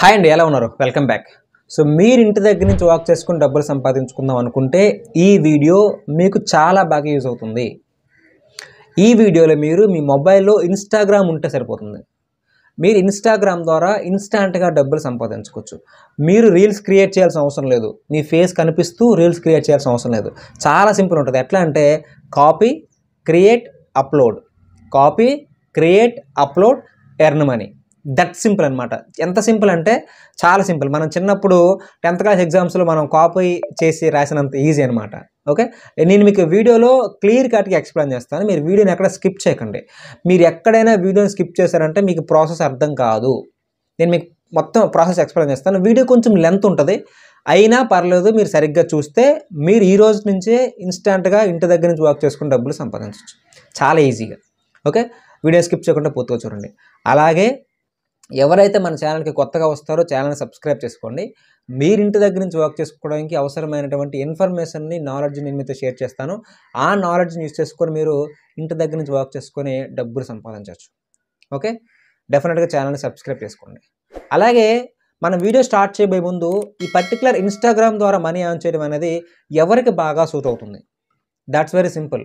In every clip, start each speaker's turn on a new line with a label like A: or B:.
A: hi అండి ఎలా ఉన్నారు వెల్కమ్ బ్యాక్ సో మీరు ఇంటి దగ్గర నుంచి వాక్ చేసుకుని డబ్బులు సంపాదించుకుందాం అనుకుంటే ఈ వీడియో మీకు చాలా బాగా యూజ్ అవుతుంది ఈ వీడియోలో మీరు మీ మొబైల్లో ఇన్స్టాగ్రామ్ ఉంటే సరిపోతుంది మీరు ఇన్స్టాగ్రామ్ ద్వారా ఇన్స్టాంట్గా డబ్బులు సంపాదించుకోవచ్చు మీరు రీల్స్ క్రియేట్ చేయాల్సిన అవసరం లేదు మీ ఫేస్ కనిపిస్తూ రీల్స్ క్రియేట్ చేయాల్సిన అవసరం లేదు చాలా సింపుల్ ఉంటుంది ఎట్లా అంటే copy create upload copy create upload earn money that simple అనమాట ఎంత సింపుల్ అంటే చాలా సింపుల్ మనం చిన్నప్పుడు టెన్త్ క్లాస్ ఎగ్జామ్స్లో మనం కాపీ చేసి రాసినంత ఈజీ అనమాట ఓకే నేను మీకు వీడియోలో క్లియర్ కట్గా ఎక్స్ప్లెయిన్ చేస్తాను మీరు వీడియోని ఎక్కడ స్కిప్ చేయకండి మీరు ఎక్కడైనా వీడియోని స్కిప్ చేశారంటే మీకు ప్రాసెస్ అర్థం కాదు నేను మీకు మొత్తం ప్రాసెస్ ఎక్స్ప్లెయిన్ చేస్తాను వీడియో కొంచెం లెంత్ ఉంటుంది అయినా పర్లేదు మీరు సరిగ్గా చూస్తే మీరు ఈ రోజు నుంచే ఇన్స్టాంట్గా ఇంటి దగ్గర నుంచి వర్క్ చేసుకుని డబ్బులు సంపాదించవచ్చు చాలా ఈజీగా ఓకే వీడియో స్కిప్ చేయకుండా పూర్తిగా చూడండి అలాగే ఎవరైతే మన ఛానల్కి కొత్తగా వస్తారో ఛానల్ని సబ్స్క్రైబ్ చేసుకోండి మీరు ఇంటి దగ్గర నుంచి వర్క్ చేసుకోవడానికి అవసరమైనటువంటి ఇన్ఫర్మేషన్ని నాలెడ్జ్ నేను మీతో షేర్ చేస్తాను ఆ నాలెడ్జ్ని యూజ్ చేసుకొని మీరు ఇంటి దగ్గర నుంచి వర్క్ చేసుకొని డబ్బులు సంపాదించవచ్చు ఓకే డెఫినెట్గా ఛానల్ని సబ్స్క్రైబ్ చేసుకోండి అలాగే మన వీడియో స్టార్ట్ చేయబోయే ముందు ఈ పర్టికులర్ ఇన్స్టాగ్రామ్ ద్వారా మనీ ఆన్ చేయడం అనేది ఎవరికి బాగా సూట్ అవుతుంది దాట్స్ వెరీ సింపుల్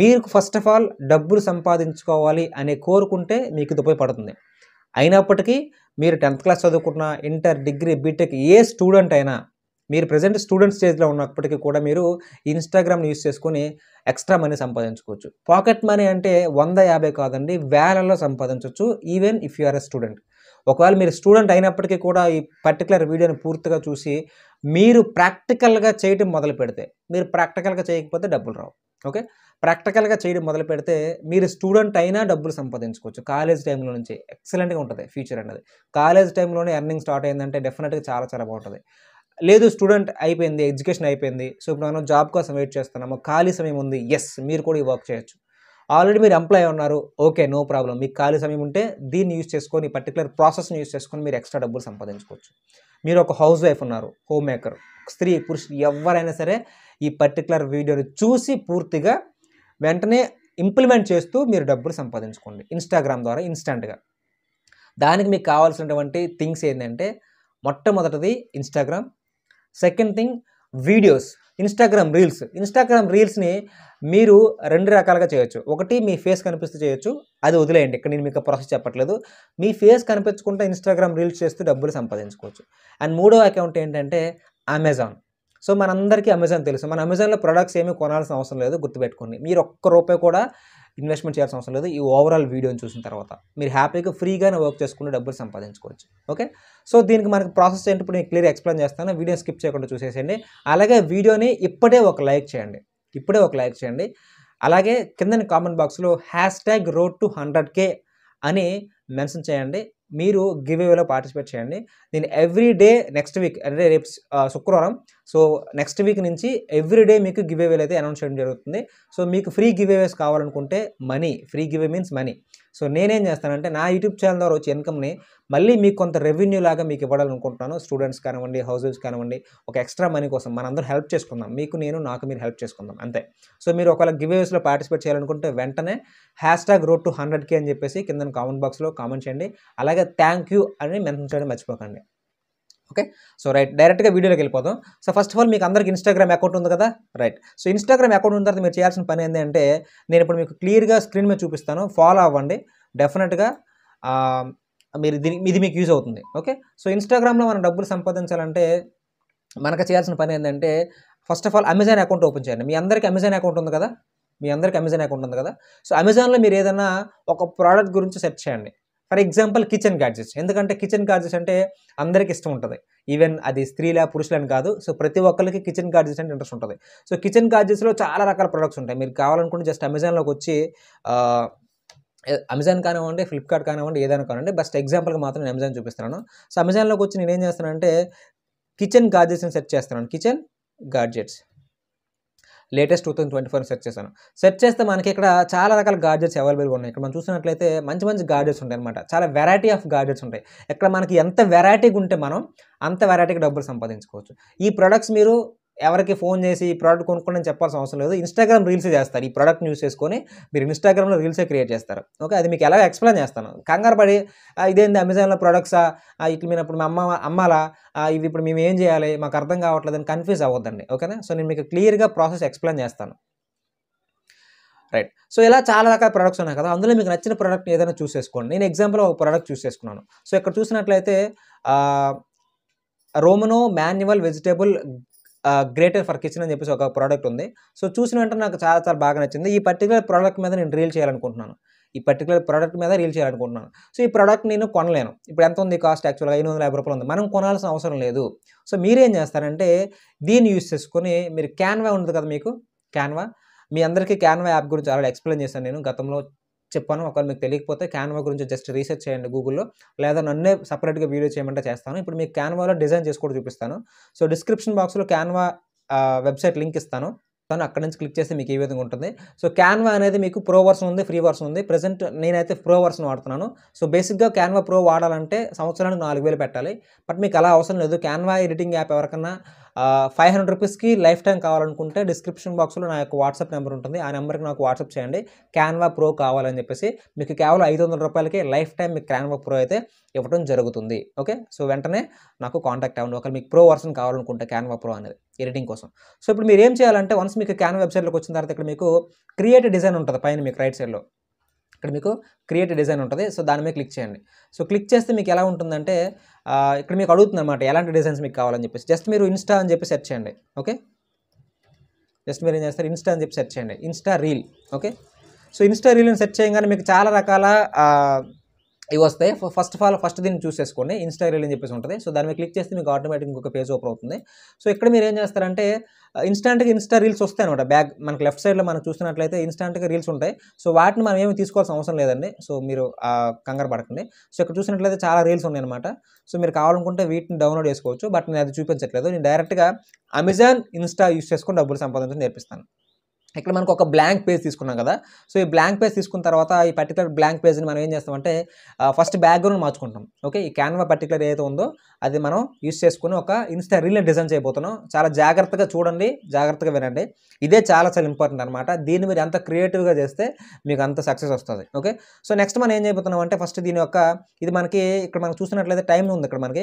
A: మీరు ఫస్ట్ ఆఫ్ ఆల్ డబ్బులు సంపాదించుకోవాలి అనే కోరుకుంటే మీకు ఇది ఉపయోగపడుతుంది అయినప్పటికీ మీరు టెన్త్ క్లాస్ చదువుకున్న ఇంటర్ డిగ్రీ బీటెక్ ఏ స్టూడెంట్ అయినా మీరు ప్రజెంట్ స్టూడెంట్ స్టేజ్లో ఉన్నప్పటికీ కూడా మీరు ఇన్స్టాగ్రామ్ని యూస్ చేసుకొని ఎక్స్ట్రా మనీ సంపాదించుకోవచ్చు పాకెట్ మనీ అంటే వంద యాభై కాదండి వేలలో సంపాదించవచ్చు even if you are a student ఒకవేళ మీరు స్టూడెంట్ అయినప్పటికీ కూడా ఈ పర్టికులర్ వీడియోని పూర్తిగా చూసి మీరు ప్రాక్టికల్గా చేయడం మొదలు పెడితే మీరు ప్రాక్టికల్గా చేయకపోతే డబ్బులు రావు ఓకే ప్రాక్టికల్గా చేయడం మొదలు పెడితే మీరు స్టూడెంట్ అయినా డబ్బులు సంపాదించుకోవచ్చు కాలేజ్ టైంలో నుంచి ఎక్సలెంట్గా ఉంటుంది ఫ్యూచర్ అనేది కాలేజ్ టైంలోనే ఎర్నింగ్ స్టార్ట్ అయిందంటే డెఫినెట్గా చాలా చాలా బాగుంటుంది లేదు స్టూడెంట్ అయిపోయింది ఎడ్యుకేషన్ అయిపోయింది సో ఇప్పుడు మనం జాబ్ కోసం వెయిట్ చేస్తున్నాము ఖాళీ సమయం ఉంది ఎస్ మీరు కూడా ఈ వర్క్ చేయొచ్చు ఆల్రెడీ మీరు ఎంప్లాయ్ ఉన్నారు ఓకే నో ప్రాబ్లం మీకు ఖాళీ సమయం ఉంటే దీన్ని యూజ్ చేసుకొని పర్టికులర్ ప్రాసెస్ని యూజ్ చేసుకొని మీరు ఎక్స్ట్రా డబ్బులు సంపాదించుకోవచ్చు మీరు ఒక హౌస్ వైఫ్ ఉన్నారు హోమ్ మేకర్ స్త్రీ పురుషుడు ఎవరైనా సరే ఈ పర్టికులర్ వీడియోని చూసి పూర్తిగా వెంటనే ఇంప్లిమెంట్ చేస్తూ మీరు డబ్బులు సంపాదించుకోండి ఇన్స్టాగ్రామ్ ద్వారా ఇన్స్టాంట్గా దానికి మీకు కావాల్సినటువంటి థింగ్స్ ఏంటంటే మొట్టమొదటిది Instagram second thing videos Instagram reels Instagram రీల్స్ని మీరు రెండు రకాలుగా చేయొచ్చు ఒకటి మీ ఫేస్ కనిపిస్తూ చేయొచ్చు అది వదిలేయండి ఇక్కడ నేను మీకు ప్రాసెస్ చెప్పట్లేదు మీ ఫేస్ కనిపించకుండా ఇన్స్టాగ్రామ్ రీల్స్ చేస్తూ డబ్బులు సంపాదించుకోవచ్చు అండ్ మూడో అకౌంట్ ఏంటంటే అమెజాన్ సో మనందరికీ అమెజాన్ తెలుసు మన అమెజాన్లో ప్రొడక్ట్స్ ఏమీ కొనాల్సిన అవసరం లేదు గుర్తుపెట్టుకోండి మీరు ఒక్క రూపాయి కూడా ఇన్వెస్ట్మెంట్ చేయాల్సిన అవసరం లేదు ఈ ఓవరాల్ వీడియోని చూసిన తర్వాత మీరు హ్యాపీగా ఫ్రీగానే వర్క్ చేసుకుని డబ్బులు సంపాదించుకోవచ్చు ఓకే సో దీనికి మనకి ప్రాసెస్ ఏంటి ఇప్పుడు నేను క్లియర్ ఎక్స్ప్లెయిన్ చేస్తాను వీడియో స్కిప్ చేయకుండా చూసేసేయండి అలాగే వీడియోని ఇప్పుడే ఒక లైక్ చేయండి ఇప్పుడే ఒక లైక్ చేయండి అలాగే కింద కామెంట్ బాక్స్లో hashtag road to hundred K అని మెన్షన్ చేయండి మీరు గివ్ అవేలో పార్టిసిపేట్ చేయండి నేను ఎవ్రీ డే నెక్స్ట్ వీక్ అంటే రేపు శుక్రవారం సో నెక్స్ట్ వీక్ నుంచి ఎవ్రీడే మీకు గివ్ అవేలు అయితే అనౌన్స్ చేయడం జరుగుతుంది సో మీకు ఫ్రీ గివ్ అవేస్ కావాలనుకుంటే money free give means money so నేనేం చేస్తానంటే నా యూట్యూబ్ ఛానల్ ద్వారా వచ్చే ఇన్కమ్ని మళ్ళీ మీకు కొంత రెవెన్యూ లాగా మీకు ఇవ్వాలనుకుంటున్నాను స్టూడెంట్స్ కానివ్వండి హౌసెస్ కానివ్వండి ఒక ఎక్స్ట్రా మనీ కోసం మనందరూ హెల్ప్ చేసుకుందాం మీకు నేను నాకు మీరు హెల్ప్ చేసుకుందాం అంతే సో మీరు ఒకవేళ గివ్ అవేస్లో పార్టిసిపేట్ చేయాలనుకుంటే వెంటనే hashtag road to hundred K అని చెప్పేసి కింద కామెంట్ బాక్స్లో కామెంట్ చేయండి అలాగే థ్యాంక్ యూ అని మెన్షన్ చేయడం మర్చిపోకండి ఓకే సో రైట్ డైరెక్ట్గా వీడియోలోకి వెళ్ళిపోతాం సో ఫస్ట్ ఆఫ్ ఆల్ మీకు అందరికి ఇన్స్టాగ్రామ్ అకౌంట్ ఉంది కదా రైట్ సో ఇన్స్టాగ్రామ్ అకౌంట్ ఉన్న తర్వాత మీరు చేయాల్సిన పని ఏంటంటే నేను ఇప్పుడు మీకు క్లియర్గా స్క్రీన్ మీద చూపిస్తాను ఫాలో అవ్వండి డెఫినెట్గా మీరు ఇది ఇది మీకు యూజ్ అవుతుంది ఓకే సో ఇన్స్టాగ్రామ్లో మనం డబ్బులు సంపాదించాలంటే మనకు చేయాల్సిన పని ఏంటంటే first of all Amazon account open చేయండి మీ అందరికీ అమెజాన్ అకౌంట్ ఉంది కదా మీ అందరికీ అమెజాన్ అకౌంట్ ఉంది కదా సో అమెజాన్లో మీరు ఏదైనా ఒక ప్రోడక్ట్ గురించి సెర్చ్ చేయండి ఫర్ ఎగ్జాంపుల్ కిచెన్ గ్యాడ్జెట్స్ ఎందుకంటే కిచెన్ గ్యాడ్జెట్స్ అంటే అందరికి ఇష్టం ఉంటుంది ఈవెన్ అది స్త్రీల పురుషులని కాదు సో ప్రతి ఒక్కరికి కిచెన్ గ్యాడ్జెట్స్ అంటే ఇంట్రెస్ట్ ఉంటుంది సో కిచెన్ గ్యాడ్జెట్స్లో చాలా రకాల ప్రొడక్ట్స్ ఉంటాయి మీరు కావాలనుకుంటే జస్ట్ అమెజాన్లోకి వచ్చి అమెజాన్ కానివ్వండి ఫ్లిప్కార్ట్ కానివ్వండి ఏదైనా కానివ్వండి బెస్ట్ ఎగ్జాంపుల్గా మాత్రం నేను అమెజాన్ చూపిస్తున్నాను సో అమెజాన్లోకి వచ్చి నేనేం చేస్తానంటే కిచెన్ గాడ్జెట్స్ని సెర్చ్ చేస్తున్నాను kitchen gadgets latest two thousand twenty four search చేశాను సెర్చ్ చేస్తే మనకి ఇక్కడ చాలా రకాల గార్జెట్స్ అవైలబుల్గా ఉన్నాయి ఇక్కడ మనం చూసినట్లయితే మంచి మంచి గార్జెట్స్ ఉంటాయి అనమాట చాలా వెరైటీ ఆఫ్ గార్జెట్స్ ఉంటాయి ఇక్కడ మనకి ఎంత వెరైటీగా ఉంటే మనం అంత వెరైటీగా డబ్బులు సంపాదించుకోవచ్చు ఈ ప్రొడక్ట్స్ మీరు ఎవరికి ఫోన్ చేసి ఈ ప్రోడక్ట్ కొనుక్కోండి చెప్పాల్సిన అవసరం లేదు ఇన్స్టాగ్రామ్ రీల్స్ చేస్తారు ఈ ప్రోడక్ట్ యూస్ చేసుకొని మీరు ఇన్స్టాగ్రామ్లో రీల్సే క్రియేట్ చేస్తారు ఓకే అది మీకు ఎలా ఎక్స్ప్లెయిన్ చేస్తాను కంగారు పడి ఇదేంది అమెజాన్లో ప్రొడక్ట్సా ఇట్లా మీరు ఇప్పుడు మా అమ్మ అమ్మాలా ఇవి ఇప్పుడు మేము ఏం చేయాలి మాకు అర్థం కావట్లేదు అని కన్ఫ్యూజ్ అవ్వద్దండి ఓకేనా సో నేను మీకు క్లియర్గా ప్రాసెస్ ఎక్స్ప్లెయిన్ చేస్తాను రైట్ సో ఇలా చాలా రకాల ప్రొడక్ట్స్ ఉన్నాయి కదా అందులో మీకు నచ్చిన ప్రోడక్ట్ ఏదైనా చూస్ చేసుకోండి నేను ఎగ్జాంపుల్ ఒక ప్రోడక్ట్ చూస్ చేసుకున్నాను సో ఇక్కడ చూసినట్లయితే Romano manual vegetable grater for kitchen అని చెప్పేసి ఒక ప్రోడక్ట్ ఉంది సో చూసిన వెంటనే నాకు చాలా చాలా బాగా నచ్చింది ఈ పర్టికులర్ ప్రోడక్ట్ మీద నేను రీల్ చేయాలనుకుంటున్నాను ఈ పర్టికులర్ ప్రోడక్ట్ మీద రీల్ చేయాలనుకుంటున్నాను సో ఈ ప్రోడక్ట్ నేను కొనలేను ఇప్పుడు ఎంత ఉంది కాస్ట్ యాక్చువల్గా ఐదు వందల యాభై రూపాయలు ఉంది మనం కొనాల్సిన అవసరం లేదు సో మీరేం చేస్తారంటే దీన్ని యూస్ చేసుకొని మీరు క్యాన్వా ఉంటుంది కదా మీకు క్యాన్వా మీ అందరికీ క్యాన్వా యాప్ గురించి ఆల్రెడీ ఎక్స్ప్లెయిన్ చేశాను నేను గతంలో చెప్పాను ఒకవేళ మీకు తెలియకపోతే క్యాన్వా గురించి జస్ట్ రీసెర్చ్ చేయండి గూగుల్లో లేదా నన్నే సపరేట్గా వీడియో చేయమంటే చేస్తాను ఇప్పుడు మీకు క్యాన్వాలో డిజైన్ చేసి కూడా చూపిస్తాను సో డిస్క్రిప్షన్ బాక్స్లో క్యాన్వా వెబ్సైట్ లింక్ ఇస్తాను తను అక్కడ నుంచి క్లిక్ చేస్తే మీకు ఏ విధంగా ఉంటుంది సో క్యాన్వా అనేది మీకు ప్రో వర్షన్ ఉంది ఫ్రీ వర్షన్ ఉంది ప్రజెంట్ నేనైతే ప్రో వర్షన్ వాడుతున్నాను సో బేసిక్గా క్యాన్వా ప్రో వాడాలంటే సంవత్సరానికి నాలుగు వేలు పెట్టాలి బట్ మీకు అలా అవసరం లేదు క్యాన్వా ఎడిటింగ్ యాప్ ఎవరికన్నా ఫైవ్ హండ్రెడ్ రూపీస్కి లైఫ్ టైం కావాలనుకుంటే డిస్క్రిప్షన్ బాక్స్లో నా యొక్క వాట్సాప్ నెంబర్ ఉంటుంది ఆ నెంబర్కి నాకు వాట్సాప్ చేయండి క్యాన్వా ప్రో కావాలని చెప్పేసి మీకు కేవలం ఐదు వందల రూపాయలకి లైఫ్ టైం మీకు క్యాన్వా ప్రో అయితే ఇవ్వడం జరుగుతుంది ఓకే సో వెంటనే నాకు కాంటాక్ట్ అవ్వండి ఒకవేళ మీకు ప్రో వర్షన్ కావాలనుకుంటే క్యాన్వా ప్రో అనేది ఎడిటింగ్ కోసం సో ఇప్పుడు మీరు ఏం చేయాలంటే వన్స్ మీకు క్యాన్ వెబ్సైట్లోకి వచ్చిన తర్వాత ఇక్కడ మీకు క్రియేట్ డిజైన్ ఉంటుంది పైన మీకు రైట్ సైడ్లో ఇక్కడ మీకు క్రియేట్ డిజైన్ ఉంటుంది సో దాని మీద క్లిక్ చేయండి సో క్లిక్ చేస్తే మీకు ఎలా ఉంటుందంటే ఇక్కడ మీకు అడుగుతుంది అనమాట ఎలాంటి డిజైన్స్ మీకు కావాలని చెప్పేసి జస్ట్ మీరు ఇన్స్టా అని చెప్పి సెర్చ్ చేయండి ఓకే జస్ట్ మీరు ఏం చేస్తారు ఇన్స్టా అని చెప్పి సెర్చ్ చేయండి Insta reel okay so Insta రీల్ని సెర్చ్ చేయగానే మీకు చాలా రకాల ఇవి వస్తాయి ఫస్ట్ ఆఫ్ ఆల్ ఫస్ట్ దీన్ని చూస్ చేసుకోండి ఇన్స్టా రీల్ అని చెప్పేసి ఉంటుంది సో దాని మీద క్లిక్ చేస్తే మీకు ఆటోమేటిక్ ఒక పేజ్ ఓపెన్ అవుతుంది సో ఇక్కడ మీరు ఏం చేస్తారంటే ఇన్స్టాంట్గా ఇన్స్టా రీల్స్ వస్తాయి అనమాట బ్యాక్ మనకి లెఫ్ట్ సైడ్లో మనం చూసినట్లయితే ఇన్స్టాంట్గా రీల్స్ ఉంటాయి సో వాటిని మనం ఏమి తీసుకోవాల్సిన అవసరం లేదండి సో మీరు కంగారు పడకండి సో ఇక్కడ చూసినట్లయితే చాలా రీల్స్ ఉన్నాయి అనమాట సో మీరు కావాలనుకుంటే వీటిని డౌన్లోడ్ చేసుకోవచ్చు బట్ నేను అది చూపించట్లేదు నేను డైరెక్ట్గా అమెజాన్ ఇన్స్టా యూస్ చేసుకొని డబ్బులు సంపాదించడం నేర్పిస్తాను ఇక్కడ మనకు ఒక బ్లాంక్ పేజ్ తీసుకున్నాం కదా సో ఈ బ్లాంక్ పేజ్ తీసుకున్న తర్వాత ఈ పర్టికులర్ బ్లాంక్ పేజ్ని మనం ఏం చేస్తామంటే ఫస్ట్ బ్యాక్గ్రౌండ్ మార్చుకుంటాం ఓకే ఈ క్యాన్వా పర్టికులర్ ఏదైతే ఉందో అది మనం యూస్ చేసుకుని ఒక ఇన్స్టా రీల్ డిజైన్ చేయబోతున్నాం చాలా జాగ్రత్తగా చూడండి జాగ్రత్తగా వినండి ఇదే చాలా చాలా ఇంపార్టెంట్ అనమాట దీన్ని మీరు అంత క్రియేటివ్గా చేస్తే మీకు అంత సక్సెస్ వస్తుంది ఓకే సో నెక్స్ట్ మనం ఏం చేయబోతున్నాం అంటే ఫస్ట్ దీని యొక్క ఇది మనకి ఇక్కడ మనం చూసినట్లయితే టైం ఉంది ఇక్కడ మనకి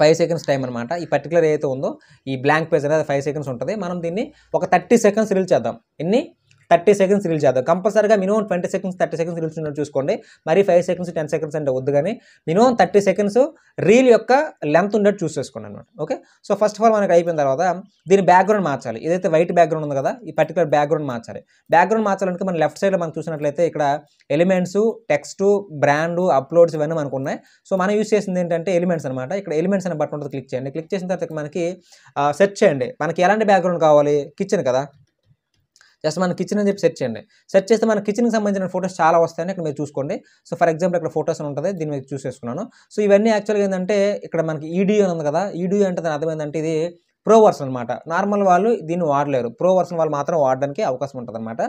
A: ఫైవ్ సెకండ్స్ టైం అనమాట ఈ పర్టికులర్ ఏదైతే ఉందో ఈ బ్లాంక్ పేజ్ అనేది ఫైవ్ సెకండ్స్ ఉంటుంది మనం దీన్ని ఒక థర్టీ సెకండ్స్ రీల్ చేద్దాం ఎన్ని థర్టీ సెకండ్స్ రీల్స్ చేద్దాం కంపల్సరీగా minimum twenty seconds thirty seconds reels ఉండడం చూసుకోండి మరీ ఫైవ్ సెకండ్స్ టెన్ సెకండ్స్ అంటే వద్దు కానీ మినిమం థర్టీ సెకండ్స్ రీల్ యొక్క లెంత్ ఉండేది చూస్ చేసుకోండి అనమాట okay so first of all మనకి అయిపోయిన తర్వాత దీని బ్యాక్గ్రౌండ్ మార్చాలి ఏదైతే వైట్ బ్యాక్గ్రౌండ్ ఉంది కదా ఈ పర్టికులర్ బ్యాక్గ్రౌండ్ మార్చాలి బ్యాక్గ్రౌండ్ మార్చాలంటే మనం లెఫ్ట్ సైడ్లో మనం చూసినట్లయితే ఇక్కడ ఎలిమెంట్స్ టెక్స్ట్ బ్రాండ్ అప్లోడ్స్ ఇవన్నీ మనకు ఉన్నాయి సో మనం యూస్ చేసింది ఏంటంటే ఎలిమెంట్స్ అనమాట ఇక్కడ ఎలిమెంట్స్ అనే బటన్ ఉంటుంది క్లిక్ చేయండి క్లిక్ చేసిన తర్వాత మనకి సెర్చ్ చేయండి మనకి ఎలాంటి బ్యాక్గ్రౌండ్ కావాలి కిచెన్ కదా జస్ట్ మన కిచెన్ అని చెప్పి సెర్చ్ చేయండి సెర్చ్ చేస్తే మన కిచెన్కి సంబంధించిన ఫొటోస్ చాలా వస్తాయని ఇక్కడ మీరు చూసుకోండి సో ఫర్ ఎగ్జాంపుల్ ఇక్కడ ఫొటోస్ ఉంటుంది దీని మీద చూసేసుకున్నాను సో ఇవన్నీ యాక్చువల్గా ఏంటంటే ఇక్కడ మనకి ఈడీ e ఉంది కదా ఈడీ e అంటే దాని అర్థం ఏంటంటే ఇది ప్రో వర్షన్ అనమాట నార్మల్ వాళ్ళు దీన్ని వాడలేరు ప్రో వర్షన్ వాళ్ళు మాత్రం వాడడానికి అవకాశం ఉంటుంది అనమాట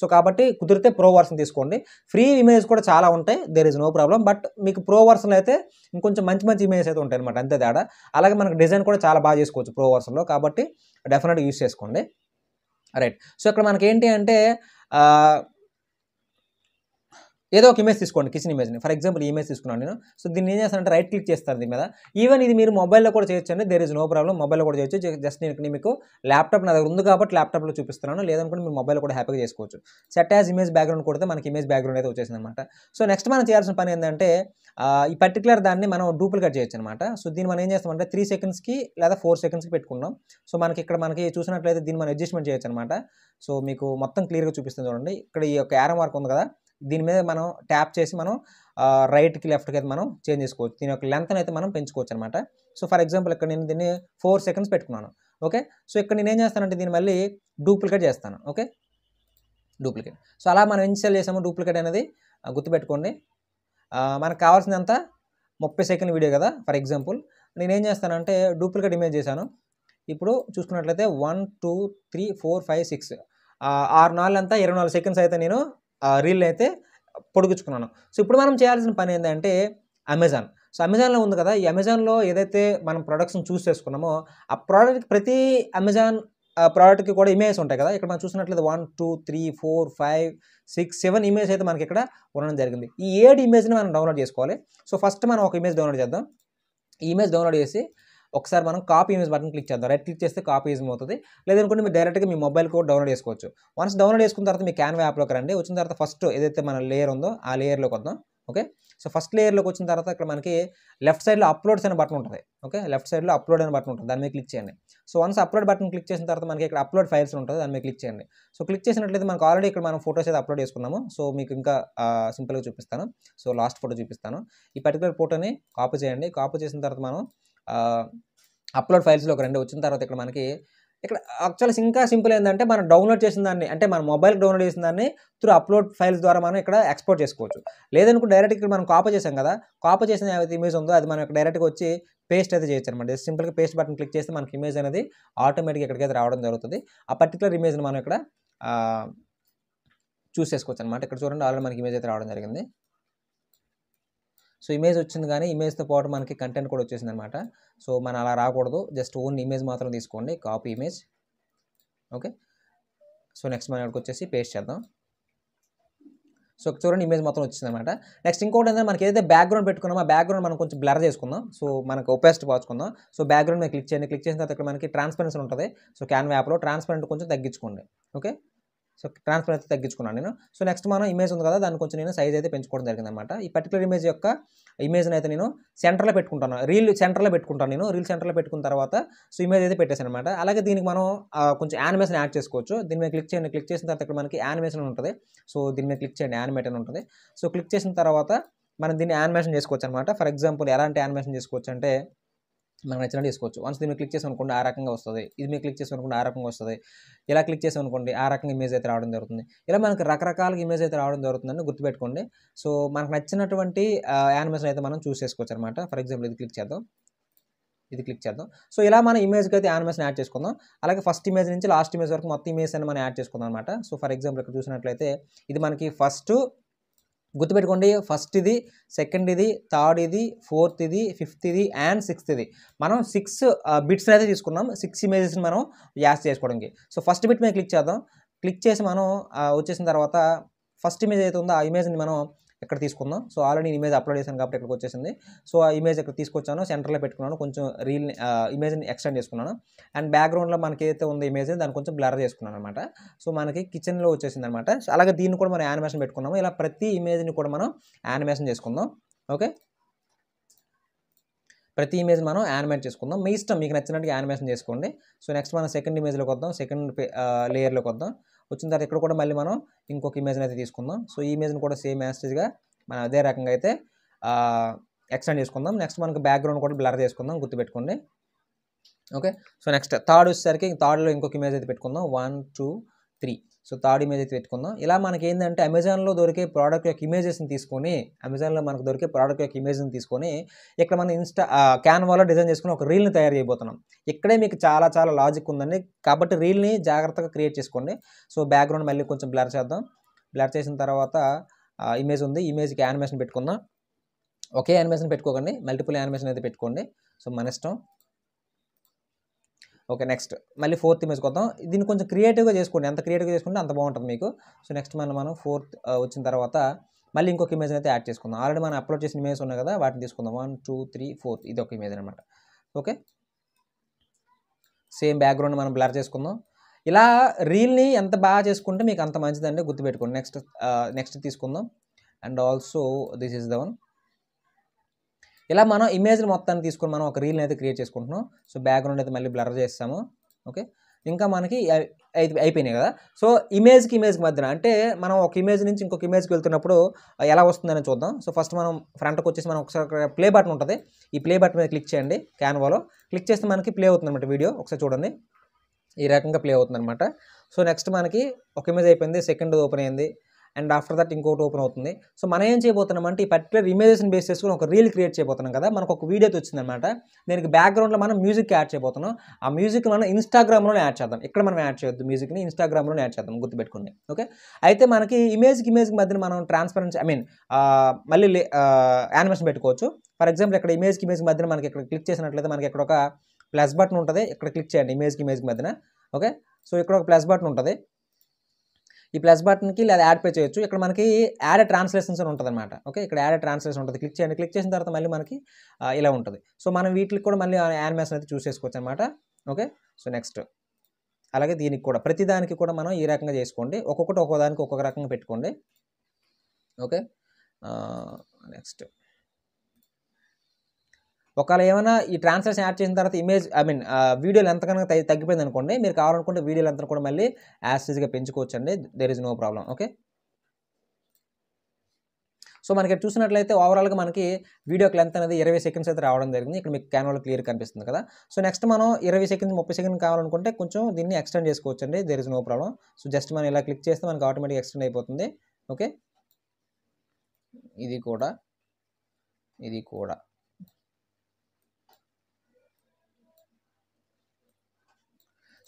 A: సో కాబట్టి కుదిరితే ప్రో వర్షన్ తీసుకోండి ఫ్రీ ఇమేజెస్ కూడా చాలా ఉంటాయి there is no problem but మీకు ప్రో వర్సన్లో అయితే ఇంకొంచెం మంచి మంచి ఇమేజెస్ అయితే ఉంటాయి అనమాట అంతే తేడా అలాగే మనకు డిజైన్ కూడా చాలా బాగా చేసుకోవచ్చు ప్రో వర్షన్లో కాబట్టి డెఫినెట్గా యూస్ చేసుకోండి రైట్ సో ఇక్కడ మనకేంటి అంటే ఏదో ఒక ఇమేజ్ తీసుకోండి కిచెన్ ఇమేజ్ని ఫర్ ఎగ్జాంపుల్ ఇమేజ్ తీసుకున్నాను నేను సో దీన్ని ఏం చేస్తానంటే రైట్ క్లిక్ చేస్తాను దీని మీద ఈవెన్ ఇది మీరు మొబైల్లో కూడా చేయొచ్చు అండి దేర్ ఇస్ నో ప్రాబ్లం మొబైల్లో కూడా చేయొచ్చు జస్ట్ నేను మీకు ల్యాప్టాప్ నా దగ్గర ఉంది కాబట్టి ల్యాప్టాప్లో చూపిస్తున్నాను లేదనుకుంటే మీరు మొబైల్లో కూడా హ్యాపీగా చేసుకోవచ్చు సెట్ యాజ్ ఇమేజ్ బ్యాక్గ్రౌండ్ కొడితే మనకి ఇమేజ్ బ్యాక్గ్రౌండ్ అయితే వచ్చేసింది అనమాట సో నెక్స్ట్ మనం చేయాల్సిన పని ఏంటంటే ఈ పర్టికులర్ దాన్ని మనం డూప్లికేట్ చేయొచ్చు అనమాట సో దీన్ని మనం ఏం చేస్తామంటే త్రీ సెకండ్స్కి లేదా ఫోర్ సెకండ్స్కి పెట్టుకున్నాం సో మనకి ఇక్కడ మనకి చూసినట్లయితే దీన్ని మనం అడ్జస్ట్మెంట్ చేయొచ్చు అనమాట సో మీకు మొత్తం క్లియర్గా చూపిస్తుంది చూడండి ఇక్కడ ఈ యొక్క యారం వర్క్ ఉంది కదా దీని మీద మనం ట్యాప్ చేసి మనం రైట్కి లెఫ్ట్కి అయితే మనం చేంజ్ చేసుకోవచ్చు దీని యొక్క లెంత్ అయితే మనం పెంచుకోవచ్చు అనమాట సో ఫర్ ఎగ్జాంపుల్ ఇక్కడ నేను దీన్ని ఫోర్ సెకండ్స్ పెట్టుకున్నాను ఓకే సో ఇక్కడ నేను ఏం చేస్తానంటే దీన్ని మళ్ళీ డూప్లికేట్ చేస్తాను ఓకే డూప్లికేట్ సో అలా మనం ఇన్స్టాల్ చేసాము డూప్లికేట్ అనేది గుర్తుపెట్టుకోండి మనకు కావాల్సినంత ముప్పై సెకండ్ వీడియో కదా ఫర్ ఎగ్జాంపుల్ నేనేం చేస్తానంటే డూప్లికేట్ ఇమేజ్ చేశాను ఇప్పుడు చూసుకున్నట్లయితే one two three four five six ఆరు నాలుగు అంతా ఇరవై నాలుగు సెకండ్స్ అయితే నేను రీల్ అయితే పొడుగుచుకున్నాను సో ఇప్పుడు మనం చేయాల్సిన పని ఏంటంటే అమెజాన్ సో అమెజాన్లో ఉంది కదా ఈ అమెజాన్లో ఏదైతే మనం ప్రొడక్ట్స్ని చూస్ చేసుకున్నామో ఆ ప్రోడక్ట్కి ప్రతి అమెజాన్ ప్రోడక్ట్కి కూడా ఇమేజెస్ ఉంటాయి కదా ఇక్కడ మనం చూసినట్లయితే one two three four five six seven image అయితే మనకి ఇక్కడ ఉండడం జరిగింది ఈ ఏడు ఇమేజ్ని మనం డౌన్లోడ్ చేసుకోవాలి సో ఫస్ట్ మనం ఒక ఇమేజ్ డౌన్లోడ్ చేద్దాం ఈ ఇమేజ్ డౌన్లోడ్ చేసి ఒకసారి మనం కాపీ ఇమేజ్ బటన్ క్లిక్ చేద్దాం రైట్ క్లిక్ చేస్తే కాపీ ఇమేజ్ అవుతుంది లేదనుకోండి మీరు డైరెక్ట్గా మీ మొబైల్ కూడా డౌన్లోడ్ చేసుకోవచ్చు వన్స్ డౌన్లోడ్ చేసుకున్న తర్వాత మీ క్యాన్వా యాప్లోకి రండి వచ్చిన తర్వాత ఫస్ట్ ఏదైతే మన లేయర్ ఉందో ఆ లేయర్లోకి వద్దాం ఓకే సో ఫస్ట్ లేయర్లోకి వచ్చిన తర్వాత ఇక్కడ మనకి లెఫ్ట్ సైడ్లో అప్లోడ్స్ అనే బటన్ ఉంటుంది ఓకే లెఫ్ట్ సైడ్లో అప్లోడ్ అనే బటన్ ఉంటుంది దాని మీద క్లిక్ చేయండి so once upload button click చేసిన తర్వాత మనకి ఇక్కడ అప్లోడ్ ఫైల్స్ ఉంటుంది దాని మీద క్లిక్ చేయండి సో క్లిక్ చేసినట్లయితే మనకు ఆల్రెడీ ఇక్కడ మనం ఫోటోస్ అయితే అప్లోడ్ చేసుకున్నాము సో మీకు ఇంకా సింపుల్గా చూపిస్తాను సో లాస్ట్ ఫోటో చూపిస్తాను ఈ పర్టికులర్ ఫోటోని కాపీ చేయండి కాపీ చేసిన తర్వాత మనం అప్లోడ్ ఫైల్స్లో ఒక రెండు వచ్చిన తర్వాత ఇక్కడ మనకి ఇక్కడ యాక్చువల్స్ ఇంకా సింపుల్ ఏంటంటే మనం డౌన్లోడ్ చేసిన దాన్ని అంటే మన మొబైల్కి డౌన్లోడ్ చేసిన దాన్ని త్రూ అప్లోడ్ ఫైల్స్ ద్వారా మనం ఇక్కడ ఎక్స్పోర్ట్ చేసుకోవచ్చు లేదనుకో డైరెక్ట్ ఇక్కడ మనం కాపీ చేసాం కదా కాపీ చేసిన ఏదైతే ఇమేజ్ ఉందో అది మనం డైరెక్ట్గా వచ్చి పేస్ట్ అయితే చేయొచ్చు అనమాట సింపుల్గా పేస్ట్ బటన్ క్లిక్ చేస్తే మనకి ఇమేజ్ అనేది ఆటోమేటిక్గా ఎక్కడికైతే రావడం జరుగుతుంది ఆ పర్టికులర్ ఇమేజ్ని మనం ఇక్కడ చూస్ చేసుకోవచ్చు అనమాట ఇక్కడ చూడండి ఆల్రెడీ మనకి ఇమేజ్ అయితే రావడం జరిగింది సో ఇమేజ్ వచ్చింది కానీ ఇమేజ్తో పాటు మనకి కంటెంట్ కూడా వచ్చేసింది అనమాట సో మనం అలా రాకూడదు జస్ట్ ఓన్ ఇమేజ్ మాత్రం తీసుకోండి copy image okay so next మనం ఇక్కడికి వచ్చేసి పేస్ట్ చేద్దాం సో చూడండి ఇమేజ్ మొత్తం వచ్చింది అనమాట నెక్స్ట్ ఇంకోటి ఏంటంటే మనకి ఏదైతే బ్యాక్గ్రౌండ్ పెట్టుకున్నామో ఆ బ్యాక్గ్రౌండ్ మనం కొంచెం బ్లర్ చేసుకుందాం సో మనకు ఒపెస్ట్ పాచుకుందాం సో బ్యాక్గ్రౌండ్ మీద క్లిక్ చేయండి క్లిక్ చేసిన తర్వాత మనకి ట్రాన్స్పరెన్సీ ఉంటుంది సో క్యాన్ యాప్లో ట్రాన్స్పరెంట్ కొంచెం తగ్గించుకోండి ఓకే సో ట్రాన్స్ఫర్ అయితే తగ్గించుకున్నాను నేను సో నెక్స్ట్ మనం ఇమేజ్ ఉంది కదా దాన్ని కొంచెం నేను సైజ్ అయితే పెంచుకోవడం జరిగింది అనమాట ఈ పర్టికులర్ ఇమేజ్ యొక్క ఇమేజ్ని అయితే నేను సెంటర్లో పెట్టుకుంటాను రీల్ సెంటర్లో పెట్టుకుంటాను నేను రీల్ సెంటర్లో పెట్టుకున్న తర్వాత సో ఇమేజ్ అయితే పెట్టేసాను అనమాట అలాగే దీనికి మనం కొంచెం యానిమేషన్ యాడ్ చేసుకోవచ్చు దీని మీద క్లిక్ చేయండి క్లిక్ చేసిన తర్వాత ఇక్కడ మనకి యానిమేషన్ ఉంటుంది సో దీని మీద క్లిక్ చేయండి యానిమేట్ అని ఉంటుంది సో క్లిక్ చేసిన తర్వాత మనం దీన్ని యానిమేషన్ చేసుకోవచ్చు అనమాట ఫర్ ఎగ్జాంపుల్ ఎలాంటి యానిమేషన్ చేసుకోవచ్చు అంటే మనకు నచ్చినట్టు తీసుకోవచ్చు వన్స్ దీన్ని క్లిక్ చేసి అనుకోండి ఆ రకంగా వస్తుంది ఇది మీరు క్లిక్ చేసి అనుకోండి ఆ రకంగా వస్తుంది ఇలా క్లిక్ చేసి అనుకోండి ఆ రకంగా ఇమేజ్ అయితే రావడం జరుగుతుంది ఇలా మనకు రకరకాల ఇమేజ్ అయితే రావడం జరుగుతుందని గుర్తుపెట్టుకోండి సో మనకు నచ్చినటువంటి యానిమేషన్ అయితే మనం చూస్ చేసుకోవచ్చు అనమాట ఫర్ ఎగ్జాంపుల్ ఇది క్లిక్ చేద్దాం ఇది క్లిక్ చేద్దాం సో ఇలా మన ఇమేజ్కి అయితే యానిమేషన్ యాడ్ చేసుకుందాం అలాగే ఫస్ట్ ఇమేజ్ నుంచి లాస్ట్ ఇమేజ్ వరకు మొత్తం ఇమేజ్ అని మనం యాడ్ చేసుకుందాం అనమాట సో ఫర్ ఎగ్జాంపుల్ ఇక్కడ చూసినట్లయితే ఇది మనకి ఫస్ట్ గుర్తుపెట్టుకోండి ఫస్ట్ ఇది సెకండ్ ఇది థర్డ్ ఇది ఫోర్త్ ఇది ఫిఫ్త్ ఇది అండ్ సిక్స్త్ ఇది మనం సిక్స్ బిట్స్ అయితే తీసుకున్నాం సిక్స్ ఇమేజెస్ని మనం యాస్ చేసుకోవడానికి సో ఫస్ట్ బిట్ మీద క్లిక్ చేద్దాం క్లిక్ చేసి మనం వచ్చేసిన తర్వాత ఫస్ట్ ఇమేజ్ అయితే ఉందో ఆ ఇమేజ్ని మనం ఇక్కడ తీసుకుందాం సో ఆల్రెడీ ఇమేజ్ అప్లోడ్ చేశాను కాబట్టి ఇక్కడికి వచ్చేసింది సో ఆ ఇమేజ్ ఇక్కడ తీసుకొచ్చాను సెంటర్లో పెట్టుకున్నాను కొంచెం రీల్ ఇమేజ్ని ఎక్స్టెండ్ చేసుకున్నాను అండ్ బ్యాక్గ్రౌండ్లో మనకి ఏదైతే ఉంది ఇమేజ్ దాన్ని కొంచెం బ్లర్ చేసుకున్నాను అనమాట సో మనకి కిచెన్లో వచ్చేసింది అనమాట అలాగే దీన్ని కూడా మనం యానిమేషన్ పెట్టుకున్నాము ఇలా ప్రతి ఇమేజ్ని కూడా మనం యానిమేషన్ చేసుకుందాం ఓకే ప్రతి ఇమేజ్ మనం యానిమేట్ చేసుకుందాం మీ ఇష్టం మీకు నచ్చినట్టుగా యానిమేషన్ చేసుకోండి సో నెక్స్ట్ మనం సెకండ్ ఇమేజ్లోకి వద్దాం సెకండ్ లేయర్లోకి వద్దాం వచ్చిన తర్వాత ఇక్కడ కూడా మళ్ళీ మనం ఇంకొక ఇమేజ్ని అయితే తీసుకుందాం సో ఈ ఇమేజ్ని కూడా సేమ్ యాస్టేజ్గా మనం అదే రకంగా అయితే ఎక్స్టెండ్ చేసుకుందాం నెక్స్ట్ మనకు బ్యాక్గ్రౌండ్ కూడా బ్లర్ చేసుకుందాం గుర్తుపెట్టుకోండి ఓకే సో నెక్స్ట్ థర్డ్ వచ్చేసరికి థర్డ్లో ఇంకొక ఇమేజ్ అయితే పెట్టుకుందాం one two three so third image అయితే పెట్టుకుందాం ఇలా మనకి ఏంటంటే అమెజాన్లో దొరికే ప్రోడక్ట్ యొక్క ఇమేజెస్ని తీసుకొని అమెజాన్లో మనకు దొరికే ప్రోడక్ట్ యొక్క ఇమేజ్ని తీసుకొని ఇక్కడ మనం ఇన్స్టా క్యాన్వాలో డిజైన్ చేసుకుని ఒక రీల్ని తయారు చేయబోతున్నాం ఇక్కడే మీకు చాలా చాలా లాజిక్ ఉందండి కాబట్టి రీల్ని జాగ్రత్తగా క్రియేట్ చేసుకోండి సో బ్యాక్గ్రౌండ్ మళ్ళీ కొంచెం బ్లర్ చేద్దాం బ్లర్ చేసిన తర్వాత ఇమేజ్ ఉంది ఇమేజ్కి యానిమేషన్ పెట్టుకుందాం ఒకే యానిమేషన్ పెట్టుకోకండి మల్టిపుల్ యానిమేషన్ అయితే పెట్టుకోండి సో మన ఇష్టం ఓకే నెక్స్ట్ మళ్ళీ ఫోర్త్ ఇమేజ్కి వద్దాం దీన్ని కొంచెం క్రియేటివ్గా చేసుకోండి ఎంత క్రియేటివ్గా చేసుకుంటే అంత బాగుంటుంది మీకు సో నెక్స్ట్ మనం మనం ఫోర్త్ uh, వచ్చిన తర్వాత మళ్ళీ ఇంకొక ఇమేజ్ అయితే యాడ్ చేసుకుందాం ఆల్రెడీ మనం అప్లోడ్ చేసిన ఇమేజ్ ఉన్నాయి కదా వాటిని తీసుకుందాం వన్ టూ త్రీ ఫోర్త్ ఇది ఒక ఇమేజ్ అనమాట ఓకే సేమ్ బ్యాక్గ్రౌండ్ మనం బ్లర్ చేసుకుందాం ఇలా రీల్ని ఎంత బాగా చేసుకుంటే మీకు అంత మంచిదండి గుర్తుపెట్టుకోండి నెక్స్ట్ నెక్స్ట్ uh, తీసుకుందాం and also this is the one ఇలా మనం ఇమేజ్ మొత్తాన్ని తీసుకొని మనం ఒక రీల్ని అయితే క్రియేట్ చేసుకుంటున్నాం సో బ్యాక్గ్రౌండ్ అయితే మళ్ళీ బ్లర్ చేస్తాము ఓకే ఇంకా మనకి అయిపోయినాయి కదా సో ఇమేజ్కి ఇమేజ్ మధ్యన అంటే మనం ఒక ఇమేజ్ నుంచి ఇంకొక ఇమేజ్కి వెళ్తున్నప్పుడు ఎలా వస్తుందని చూద్దాం సో ఫస్ట్ మనం ఫ్రంట్కి వచ్చేసి మనం ఒకసారి ప్లే బటన్ ఉంటుంది ఈ ప్లే బటన్ మీద క్లిక్ చేయండి క్యాన్వాలో క్లిక్ చేస్తే మనకి ప్లే అవుతుందన్నమాట వీడియో ఒకసారి చూడండి ఈ రకంగా ప్లే అవుతుందన్నమాట సో నెక్స్ట్ మనకి ఒక ఇమేజ్ అయిపోయింది సెకండ్ ఓపెన్ అయింది అండ్ ఆఫ్టర్ దట్ ఇంకోటి ఓపెన్ అవుతుంది సో మనం ఏం చేయబోతున్నాం అంటే ఈ పర్టికులర్ ఇమేజెస్ని బేస్ చేసుకుని ఒక రీల్ క్రియేట్ చేయబోతున్నాం కదా మనకు ఒక వీడియో వచ్చిందనమాట దీనికి బ్యాక్గ్రౌండ్లో మనం మ్యూజిక్ యాడ్ చేయబోతున్నాం ఆ మ్యూజిక్ మనం ఇన్స్టాగ్రామ్లో యాడ్ చేద్దాం ఇక్కడ మనం యాడ్ చేయొద్దు మ్యూజిక్ని ఇన్స్టాగ్రామ్లోనే యాడ్ చేద్దాం గుర్తుపెట్టుకుని ఓకే అయితే మనకి ఇమేజ్కి ఇమేజ్కి మధ్యన మనం ట్రాన్స్పరెన్సీ ఐ మీన్ మళ్ళీ యానిమేషన్ పెట్టుకోవచ్చు ఫర్ ఎగ్జాంపుల్ ఇక్కడ ఇమేజ్కి ఇమేజ్ మధ్యన మనకి ఇక్కడ క్లిక్ చేసినట్లయితే మనకి ఇక్కడ ఒక ప్లస్ బటన్ ఉంటుంది ఇక్కడ క్లిక్ చేయండి ఇమేజ్కి ఇమేజ్కి మధ్యన ఓకే సో ఇక్కడ ఒక ప్లస్ బటన్ ఉంటుంది ఈ ప్లస్ బటన్కి లేదా యాడ్ పే చేయొచ్చు ఇక్కడ మనకి యాడ్ ట్రాన్స్లేషన్స్ అని ఉంటుంది అనమాట ఓకే ఇక్కడ యాడ్ ట్రాన్స్లేషన్ ఉంటుంది క్లిక్ చేయండి క్లిక్ చేసిన తర్వాత మళ్ళీ మనకి ఇలా ఉంటుంది సో మనం వీటికి కూడా మళ్ళీ యానిమేషన్ అయితే చూస్ చేసుకోవచ్చు అనమాట ఓకే సో నెక్స్ట్ అలాగే దీనికి కూడా ప్రతిదానికి కూడా మనం ఈ రకంగా చేసుకోండి ఒక్కొక్కటి ఒక్కొక్క దానికి ఒక్కొక్క రకంగా పెట్టుకోండి ఓకే నెక్స్ట్ ఒకవేళ ఏమైనా ఈ ట్రాన్స్లేషన్ యాడ్ చేసిన తర్వాత ఇమేజ్ ఐ మీన్ వీడియోలు ఎంత కనుక తగ్గిపోయింది అనుకోండి మీరు కావాలనుకుంటే వీడియోలు ఎంత కూడా మళ్ళీ ఈజీగా పెంచుకోవచ్చు అండి there is no problem okay so మనకి చూసినట్లయితే ఓవరాల్గా మనకి వీడియో లెంత్ అనేది ఇరవై సెకండ్స్ అయితే రావడం జరిగింది ఇక్కడ మీకు క్యాన్వాల్ క్లియర్ కనిపిస్తుంది కదా సో నెక్స్ట్ మనం ఇరవై సెకండ్స్ ముప్పై సెకండ్ కావాలనుకుంటే కొంచెం దీన్ని ఎక్స్టెండ్ చేసుకోవచ్చు అండి there is no problem so just మనం ఇలా క్లిక్ చేస్తే మనకి ఆటోమేటిక్ ఎక్స్టెండ్ అయిపోతుంది ఓకే ఇది కూడా ఇది కూడా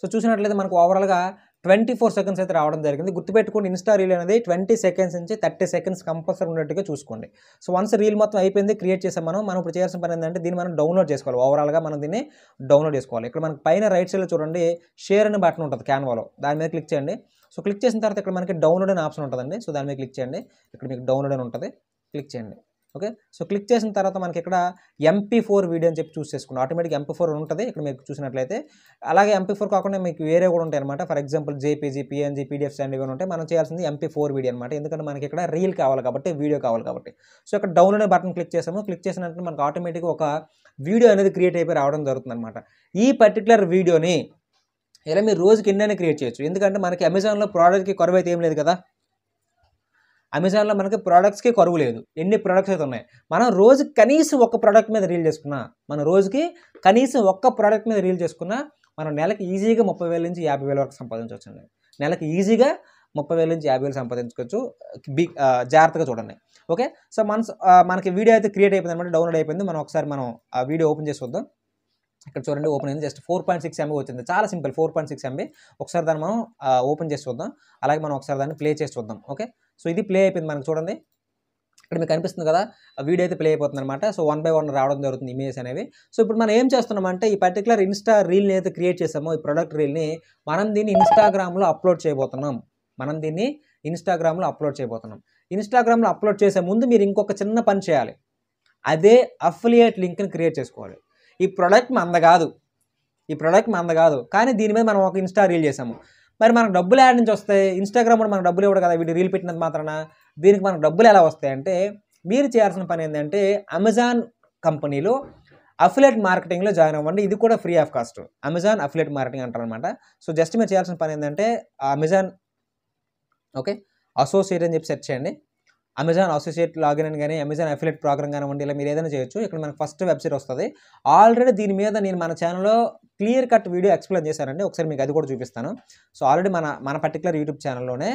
A: సో చూసినట్లయితే మనకు ఓవరాల్గా ట్వంటీ ఫోర్ సెకండ్స్ అయితే రావడం జరిగింది గుర్తుపెట్టుకోండి ఇన్స్టా రీల్ అనేది ట్వంటీ సెకండ్స్ నుంచి థర్టీ సెకండ్స్ కంపల్సరీ ఉన్నట్టుగా చూసుకోండి సో వన్స్ రీల్ మొత్తం అయిపోయింది క్రియేట్ చేసాం మనం మనం ఇప్పుడు చేయాల్సిన పని ఏంటంటే దీన్ని మనం డౌన్లోడ్ చేసుకోవాలి ఓవరాల్గా మనం దీన్ని డౌన్లోడ్ చేసుకోవాలి ఇక్కడ మనకి పైన రైట్ సైడ్లో చూడండి షేర్ అనే బటన్ ఉంటుంది క్యాన్వాలో దాని మీద క్లిక్ చేయండి సో క్లిక్ చేసిన తర్వాత ఇక్కడ మనకి డౌన్లోడ్ అనే ఆప్షన్ ఉంటుందండి సో దాని మీద క్లిక్ చేయండి ఇక్కడ మీకు డౌన్లోడ్ అని ఉంటుంది క్లిక్ చేయండి ఓకే సో క్లిక్ చేసిన తర్వాత మనకి ఇక్కడ ఎంపీ ఫోర్ వీడియో అని చెప్పి చూస్ చేసుకున్నాం ఆటోమేటిక్ ఎంపీ ఫోర్ ఉంటుంది ఇక్కడ మీకు చూసినట్లయితే అలాగే ఎంపీ ఫోర్ కాకుండా మీకు వేరే కూడా ఉంటాయి అనమాట for example JPG PNG PDF stand ఇవన్నీ ఉంటాయి మనం చేయాల్సింది ఎంపీ ఫోర్ వీడియో అనమాట ఎందుకంటే మనకి ఇక్కడ రీల్ కావాలి కాబట్టి వీడియో కావాలి కాబట్టి సో ఇక్కడ డౌన్లోనే బటన్ క్లిక్ చేసాము క్లిక్ చేసినట్టు మనకు ఆటోమేటిక్ ఒక వీడియో అనేది క్రియేట్ అయిపోయి రావడం జరుగుతుంది అనమాట ఈ పర్టికులర్ వీడియోని ఇలా మీరు రోజుకి ఎన్నైనా క్రియేట్ చేయొచ్చు ఎందుకంటే మనకి అమెజాన్లో ప్రోడక్ట్కి కొరవైతే ఏం లేదు కదా అమెజాన్లో మనకి ప్రోడక్ట్స్కి కరువు లేదు ఎన్ని ప్రోడక్ట్స్ అయితే ఉన్నాయి మనం రోజు కనీసం ఒక్క ప్రోడక్ట్ మీద రీల్ చేసుకున్నా మనం రోజుకి కనీసం ఒక్క ప్రోడక్ట్ మీద రీల్ చేసుకున్నా మనం నెలకి ఈజీగా ముప్పై వేల నుంచి యాభై వేల వరకు సంపాదించవచ్చు అండి నెలకి ఈజీగా ముప్పై వేల నుంచి యాభై వేలు సంపాదించుకోవచ్చు బి జాగ్రత్తగా చూడండి ఓకే సో మన మనకి వీడియో అయితే క్రియేట్ అయిపోయింది అనమాట డౌన్లోడ్ అయిపోయింది మనం ఒకసారి మనం ఆ వీడియో ఓపెన్ చేసి వద్దాం ఇక్కడ చూడండి ఓపెన్ అయింది just four point six MB వచ్చింది చాలా simple four point six MB ఒకసారి దాన్ని మనం ఓపెన్ చేసి చూద్దాం అలాగే మనం ఒకసారి దాన్ని ప్లే చేసి చూద్దాం ఓకే సో ఇది ప్లే అయిపోయింది మనకు చూడండి ఇక్కడ మీకు కనిపిస్తుంది కదా వీడియో అయితే ప్లే అయిపోతుంది అనమాట సో వన్ బై వన్ రావడం జరుగుతుంది ఇమేజ్ అనేవి సో ఇప్పుడు మనం ఏం చేస్తున్నామంటే ఈ పర్టికులర్ ఇన్స్టా రీల్ని అయితే క్రియేట్ చేసామో ఈ ప్రొడక్ట్ రీల్ని మనం దీన్ని ఇన్స్టాగ్రామ్లో అప్లోడ్ చేయబోతున్నాం మనం దీన్ని ఇన్స్టాగ్రామ్లో అప్లోడ్ చేయబోతున్నాం ఇన్స్టాగ్రామ్లో అప్లోడ్ చేసే ముందు మీరు ఇంకొక చిన్న పని చేయాలి అదే అఫిలియేట్ లింక్ని క్రియేట్ చేసుకోవాలి ఈ ప్రోడక్ట్ మంద కాదు ఈ ప్రోడక్ట్ మంద కాదు కానీ దీని మీద మనం ఒక ఇన్స్టా రీల్ చేసాము మరి మనకు డబ్బులు యాడ్ నుంచి వస్తాయి ఇన్స్టాగ్రామ్ కూడా మనకు డబ్బులు ఇవ్వడు కదా వీడియో రీల్ పెట్టినది మాత్రాన దీనికి మనకు డబ్బులు ఎలా వస్తాయి అంటే మీరు చేయాల్సిన పని ఏంటంటే అమెజాన్ కంపెనీలో అఫిలేట్ మార్కెటింగ్లో జాయిన్ అవ్వండి ఇది కూడా free of cost Amazon affiliate marketing అంటారనమాట సో జస్ట్ మీరు చేయాల్సిన పని ఏంటంటే అమెజాన్ ఓకే అసోసియేట్ అని చెప్పి సెర్చ్ చేయండి అమెజాన్ అసోసియేట్ లాగిన్ అని కానీ అమెజాన్ అఫిలేట్ ప్రోగ్రామ్ కానివ్వండి ఇలా మీరు ఏదైనా చేయొచ్చు ఇక్కడ మనకు ఫస్ట్ వెబ్సైట్ వస్తుంది ఆల్రెడీ దీని మీద నేను మన ఛానల్లో క్లియర్ కట్ వీడియో ఎక్స్ప్లెయిన్ చేశానండి ఒకసారి మీకు అది కూడా చూపిస్తాను సో ఆల్రెడీ మన మన పర్టికులర్ యూట్యూబ్ ఛానల్లోనే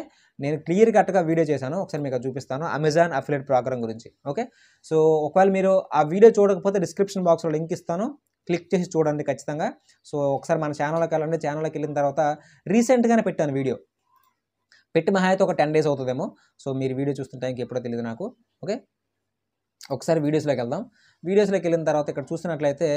A: నేను క్లియర్ కట్గా వీడియో చేశాను ఒకసారి మీకు చూపిస్తాను అమెజాన్ అఫిలేట్ ప్రోగ్రామ్ గురించి ఓకే సో ఒకవేళ మీరు ఆ వీడియో చూడకపోతే డిస్క్రిప్షన్ బాక్స్లో లింక్ ఇస్తాను క్లిక్ చేసి చూడండి ఖచ్చితంగా సో ఒకసారి మన ఛానల్కి వెళ్ళండి ఛానల్కి వెళ్ళిన తర్వాత రీసెంట్గానే పెట్టాను వీడియో పెట్టి మహా అయితే ఒక టెన్ డేస్ అవుతుందేమో సో మీరు వీడియో చూస్తున్న టైంకి ఎప్పుడో తెలియదు నాకు ఓకే ఒకసారి వీడియోస్లోకి వెళ్దాం వీడియోస్లోకి వెళ్ళిన తర్వాత ఇక్కడ చూసినట్లయితే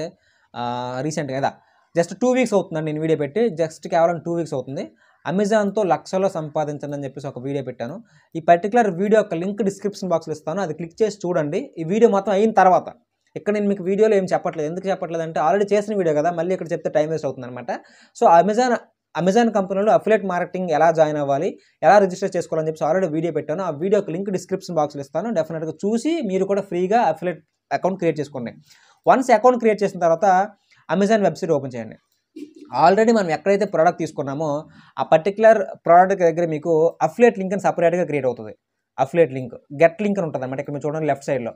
A: రీసెంట్గా కదా జస్ట్ టూ వీక్స్ అవుతుందండి నేను వీడియో పెట్టి జస్ట్ కేవలం టూ వీక్స్ అవుతుంది అమెజాన్తో లక్షలో సంపాదించండి అని చెప్పేసి ఒక వీడియో పెట్టాను ఈ పర్టికులర్ వీడియో యొక్క లింక్ డిస్క్రిప్షన్ బాక్స్లో ఇస్తాను అది క్లిక్ చేసి చూడండి ఈ వీడియో మొత్తం అయిన తర్వాత ఇక్కడ నేను మీకు వీడియోలో ఏం చెప్పట్లేదు ఎందుకు చెప్పట్లేదు అంటే ఆల్రెడీ చేసిన వీడియో కదా మళ్ళీ ఇక్కడ చెప్తే టైం వేస్ట్ అవుతుంది అనమాట సో అమెజాన్ అమెజాన్ కంపెనీలో అఫిలేట్ మార్కెటింగ్ ఎలా జాయిన్ అవ్వాలి ఎలా రిజిస్టర్ చేసుకోవాలని చెప్పి ఆల్రెడీ వీడియో పెట్టాను ఆ వీడియోకి లింక్ డిస్క్రిప్షన్ బాక్స్లో ఇస్తాను డెఫినెట్గా చూసి మీరు కూడా ఫ్రీగా అఫిలేట్ అకౌంట్ క్రియేట్ చేసుకోండి వన్స్ అకౌంట్ క్రియేట్ చేసిన తర్వాత అమెజాన్ వెబ్సైట్ ఓపెన్ చేయండి ఆల్రెడీ మనం ఎక్కడైతే ప్రోడక్ట్ తీసుకున్నామో ఆ పర్టికులర్ ప్రోడక్ట్ దగ్గర మీకు అఫిలేట్ లింక్ అని సపరేట్గా క్రియేట్ అవుతుంది అఫిలేట్ లింక్ గెట్ లింక్ అని ఉంటుంది అన్నమాట ఇక్కడ మీరు చూడండి లెఫ్ట్ సైడ్లో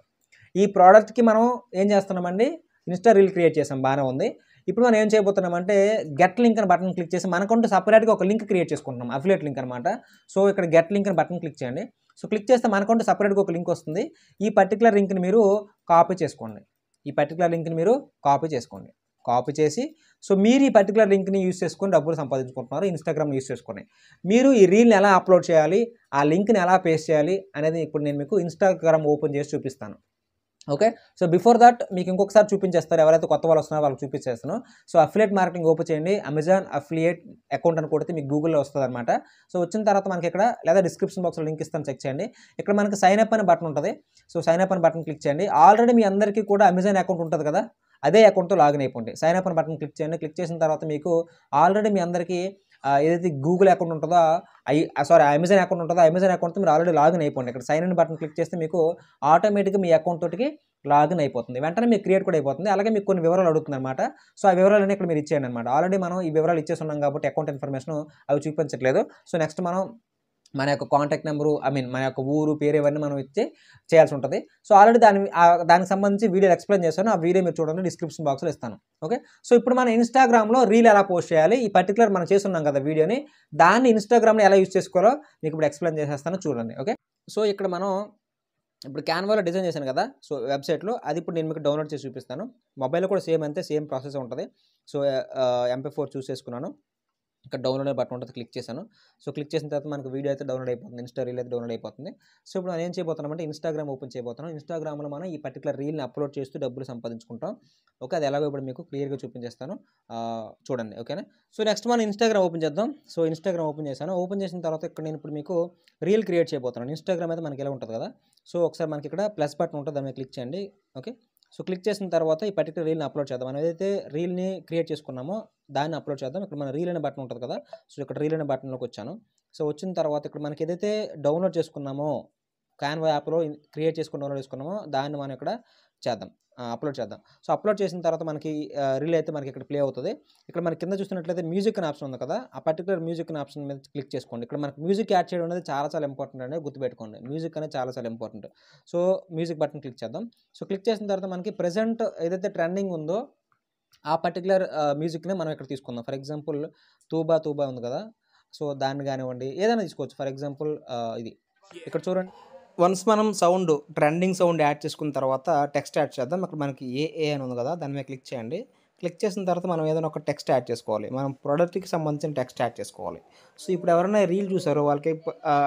A: ఈ ప్రోడక్ట్కి మనం ఏం చేస్తున్నామండి ఇన్స్టా రీల్ క్రియేట్ చేసాం బాగానే ఉంది ఇప్పుడు మనం ఏం చేయబోతున్నాం అంటే గెట్ లింక్ అని బటన్ క్లిక్ చేసి మనకంటూ సపరేట్గా ఒక లింక్ క్రియేట్ చేసుకుంటున్నాం అఫిలేట్ లింక్ అనమాట సో ఇక్కడ గెట్ లింక్ అని బటన్ క్లిక్ చేయండి సో క్లిక్ చేస్తే మనకంటూ సపరేట్గా ఒక లింక్ వస్తుంది ఈ పర్టికులర్ లింక్ని మీరు కాపీ చేసుకోండి ఈ పర్టికులర్ లింక్ని మీరు కాపీ చేసుకోండి కాపీ చేసి సో మీరు ఈ పర్టికులర్ లింక్ని యూస్ చేసుకొని డబ్బులు సంపాదించుకుంటున్నారు ఇన్స్టాగ్రామ్ యూస్ చేసుకొని మీరు ఈ రీల్ని ఎలా అప్లోడ్ చేయాలి ఆ లింక్ని ఎలా పేస్ట్ చేయాలి అనేది ఇప్పుడు నేను మీకు ఇన్స్టాగ్రామ్ ఓపెన్ చేసి చూపిస్తాను ఓకే సో బిఫోర్ దట్ మీకు ఇంకొకసారి చూపించేస్తారు ఎవరైతే కొత్త వాళ్ళు వస్తున్నారో వాళ్ళకి చూపించేస్తాను సో అఫిలియేట్ మార్కెటింగ్ ఓపెన్ చేయండి అమెజాన్ అఫిలియేట్ అకౌంట్ అని కొడితే మీకు గూగుల్లో వస్తుంది అనమాట సో వచ్చిన తర్వాత మనకి ఇక్కడ లేదా డిస్క్రిప్షన్ బాక్స్లో లింక్ ఇస్తాను చెక్ చేయండి ఇక్కడ మనకి సైన్ అప్ అనే బటన్ ఉంటుంది సో సైన్ అప్ అనే బటన్ క్లిక్ చేయండి ఆల్రెడీ మీ అందరికీ కూడా అమెజాన్ అకౌంట్ ఉంటుంది కదా అదే అకౌంట్తో లాగిన్ అయిపోండి సైన్ అప్ అనే బటన్ క్లిక్ చేయండి క్లిక్ చేసిన తర్వాత మీకు ఆల్రెడీ మీ అందరికీ ఏదైతే గూగుల్ అకౌంట్ ఉంటుందో ఐ సారీ అమెజాన్ అకౌంట్ ఉంటుందో అమెజాన్ అకౌంట్తో మీరు ఆల్రెడీ లాగిన్ అయిపోండి ఇక్కడ సైన్ ఇన్ బటన్ క్లిక్ చేస్తే మీకు ఆటోమేటిక్గా మీ అకౌంట్ తోటికి లాగిన్ అయిపోతుంది వెంటనే మీకు క్రియేట్ కూడా అయిపోతుంది అలాగే మీకు కొన్ని వివరాలు అడుగుతుంది అనమాట సో ఆ వివరాలన్నీ ఇక్కడ మీరు ఇచ్చేయండి అనమాట ఆల్రెడీ మనం ఈ వివరాలు ఇచ్చేస్తున్నాం కాబట్టి అకౌంట్ ఇన్ఫర్మేషన్ అవి చూపించట్లేదు సో నెక్స్ట్ మనం మన యొక్క కాంటాక్ట్ నెంబరు ఐ మీన్ మన యొక్క ఊరు పేరు ఇవన్నీ మనం ఇచ్చి చేయాల్సి ఉంటుంది సో ఆల్రెడీ దాని దానికి సంబంధించి వీడియో ఎక్స్ప్లెయిన్ చేస్తాను ఆ వీడియో మీరు చూడండి డిస్క్రిప్షన్ బాక్స్లో ఇస్తాను ఓకే సో ఇప్పుడు మన ఇన్స్టాగ్రామ్లో రీల్ ఎలా పోస్ట్ చేయాలి ఈ పర్టికులర్ మనం చేస్తున్నాం కదా వీడియోని దాన్ని ఇన్స్టాగ్రామ్లో ఎలా యూజ్ చేసుకోవాలో మీకు ఇప్పుడు ఎక్స్ప్లెయిన్ చేసేస్తాను చూడండి ఓకే సో ఇక్కడ మనం ఇప్పుడు క్యాన్వాలో డిజైన్ చేశాను కదా సో వెబ్సైట్లో అది ఇప్పుడు నేను మీకు డౌన్లోడ్ చేసి చూపిస్తాను మొబైల్లో కూడా సేమ్ అంతే సేమ్ ప్రాసెస్ ఉంటుంది సో ఎంపీ ఫోర్ చూస్ చేసుకున్నాను ఇక్కడ డౌన్లోడ్ బటన్ ఉంటుంది క్లిక్ చేశాను సో క్లిక్ చేసిన తర్వాత మనకు వీడియో అయితే డౌన్లోడ్ అయిపోతుంది ఇన్స్టా రీల్ అయితే డౌన్లోడ్ అయిపోతుంది సో ఇప్పుడు నేను ఏం అంటే ఇన్స్టాగ్రామ్ ఓపెన్ చేయబోతున్నాను ఇన్స్టాగ్రామ్లో మనం ఈ పర్టికులర్ రీల్ని అప్లోడ్ చేస్తూ డబ్బులు సంపాదించుకుంటాం ఓకే అది ఎలాగో ఇప్పుడు మీకు క్లియర్గా చూపించేస్తాను చూడండి ఓకేనా సో నెక్స్ట్ మనం ఇన్స్టాగ్రామ్ ఓపెన్ చేద్దాం సో ఇన్స్టాగ్రామ్ ఓపెన్ చేశాను ఓపెన్ చేసిన తర్వాత ఇక్కడ నేను ఇప్పుడు మీకు రీల్ క్రియేట్ చేయబోతున్నాను ఇన్స్టాగ్రామ్ అయితే మనకి ఎలా ఉంటుంది కదా సో ఒకసారి మనకి ఇక్కడ ప్లస్ బటన్ ఉంటుంది దాని మీద క్లిక్ చేయండి ఓకే సో క్లిక్ చేసిన తర్వాత ఈ పర్టికులర్ రీల్ని అప్లోడ్ చేద్దాం మనం ఏదైతే రీల్ని క్రియేట్ చేసుకున్నామో దాన్ని అప్లోడ్ చేద్దాం ఇక్కడ మన రీల్ అనే బటన్ ఉంటుంది కదా సో ఇక్కడ రీల్ అనే బటన్లోకి వచ్చాను సో వచ్చిన తర్వాత ఇక్కడ మనకి ఏదైతే డౌన్లోడ్ చేసుకున్నామో క్యాన్వా యాప్లో క్రియేట్ చేసుకుని డౌన్లోడ్ చేసుకున్నామో దాన్ని మనం ఇక్కడ చేద్దాం అప్లోడ్ చేద్దాం సో అప్లోడ్ చేసిన తర్వాత మనకి రీల్ అయితే మనకి ఇక్కడ ప్లే అవుతుంది ఇక్కడ మనకి కింద చూసినట్లయితే మ్యూజిక్ ఆప్షన్ ఉంది కదా ఆ పర్టికులర్ మ్యూజిక్ అని ఆప్షన్ మీద క్లిక్ చేసుకోండి ఇక్కడ మనకి మ్యూజిక్ యాడ్ చేయడం అనేది చాలా చాలా ఇంపార్టెంట్ అనేది గుర్తుపెట్టుకోండి మ్యూజిక్ అనేది చాలా చాలా important so music button click చేద్దాం సో క్లిక్ చేసిన తర్వాత మనకి ప్రజెంట్ ఏదైతే ట్రెండింగ్ ఉందో ఆ పర్టికులర్ మ్యూజిక్నే మనం ఇక్కడ తీసుకుందాం ఫర్ ఎగ్జాంపుల్ తూబా తూబా ఉంది కదా సో దాన్ని కానివ్వండి ఏదైనా తీసుకోవచ్చు ఫర్ ఎగ్జాంపుల్ ఇది ఇక్కడ చూడండి వన్స్ మనం సౌండ్ ట్రెండింగ్ సౌండ్ యాడ్ చేసుకున్న తర్వాత టెక్స్ట్ యాడ్ చేద్దాం అక్కడ మనకి ఏఏ అని ఉంది కదా దాని మీద క్లిక్ చేయండి క్లిక్ చేసిన తర్వాత మనం ఏదైనా ఒక టెక్స్ట్ యాడ్ చేసుకోవాలి మనం ప్రోడక్ట్కి సంబంధించిన టెక్స్ట్ యాడ్ చేసుకోవాలి సో ఇప్పుడు ఎవరైనా రీల్ చూసారో వాళ్ళకి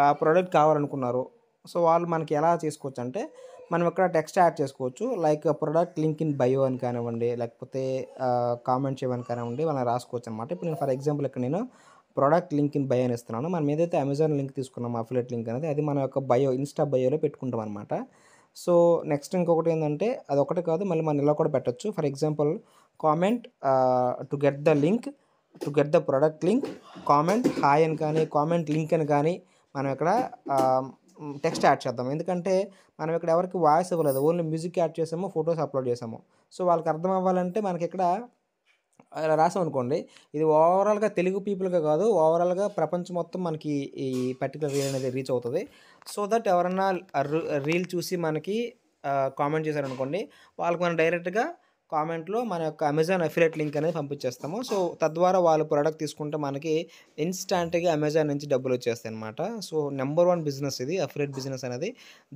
A: ఆ ప్రోడక్ట్ కావాలనుకున్నారు సో వాళ్ళు మనకి ఎలా చేసుకోవచ్చు అంటే మనం ఇక్కడ టెక్స్ట్ యాడ్ చేసుకోవచ్చు like product link in bio అని కానివ్వండి లేకపోతే కామెంట్ చేయమని కానివ్వండి మనం రాసుకోవచ్చు అనమాట ఇప్పుడు నేను ఫర్ ఎగ్జాంపుల్ ఇక్కడ నేను ప్రోడక్ట్ లింక్ ఇన్ బయో అని ఇస్తున్నాను మనం ఏదైతే అమెజాన్ లింక్ తీసుకున్నాం అఫిలేట్ లింక్ అనేది అది మన యొక్క బయో ఇన్స్టా బయోలో పెట్టుకుంటాం అనమాట సో నెక్స్ట్ ఇంకొకటి ఏంటంటే అది ఒకటి కాదు మళ్ళీ మనం ఇలా కూడా పెట్టచ్చు for example comment to get the link to get the product link comment hi అని కానీ కామెంట్ లింక్ అని కానీ మనం ఇక్కడ టెక్స్ట్ యాడ్ చేద్దాం ఎందుకంటే మనం ఇక్కడ ఎవరికి వాయిస్ ఇవ్వలేదు ఓన్లీ మ్యూజిక్ యాడ్ చేసాము ఫొటోస్ అప్లోడ్ చేసాము సో వాళ్ళకి అర్థం అవ్వాలంటే మనకి ఇక్కడ అలా రాసాం అనుకోండి ఇది ఓవరాల్గా తెలుగు పీపుల్గా కాదు ఓవరాల్గా ప్రపంచం మొత్తం మనకి ఈ పర్టికులర్ రీల్ అనేది రీచ్ అవుతుంది సో దట్ ఎవరన్నా రీల్ చూసి మనకి కామెంట్ చేశారనుకోండి వాళ్ళకి మనం డైరెక్ట్గా కామెంట్లో మన యొక్క అమెజాన్ అఫిలేట్ లింక్ అనేది పంపించేస్తాము సో తద్వారా వాళ్ళు ప్రోడక్ట్ తీసుకుంటే మనకి ఇన్స్టాంట్గా అమెజాన్ నుంచి డబ్బులు వచ్చేస్తాయి అనమాట సో నెంబర్ వన్ బిజినెస్ ఇది అఫిలేట్ బిజినెస్ అనేది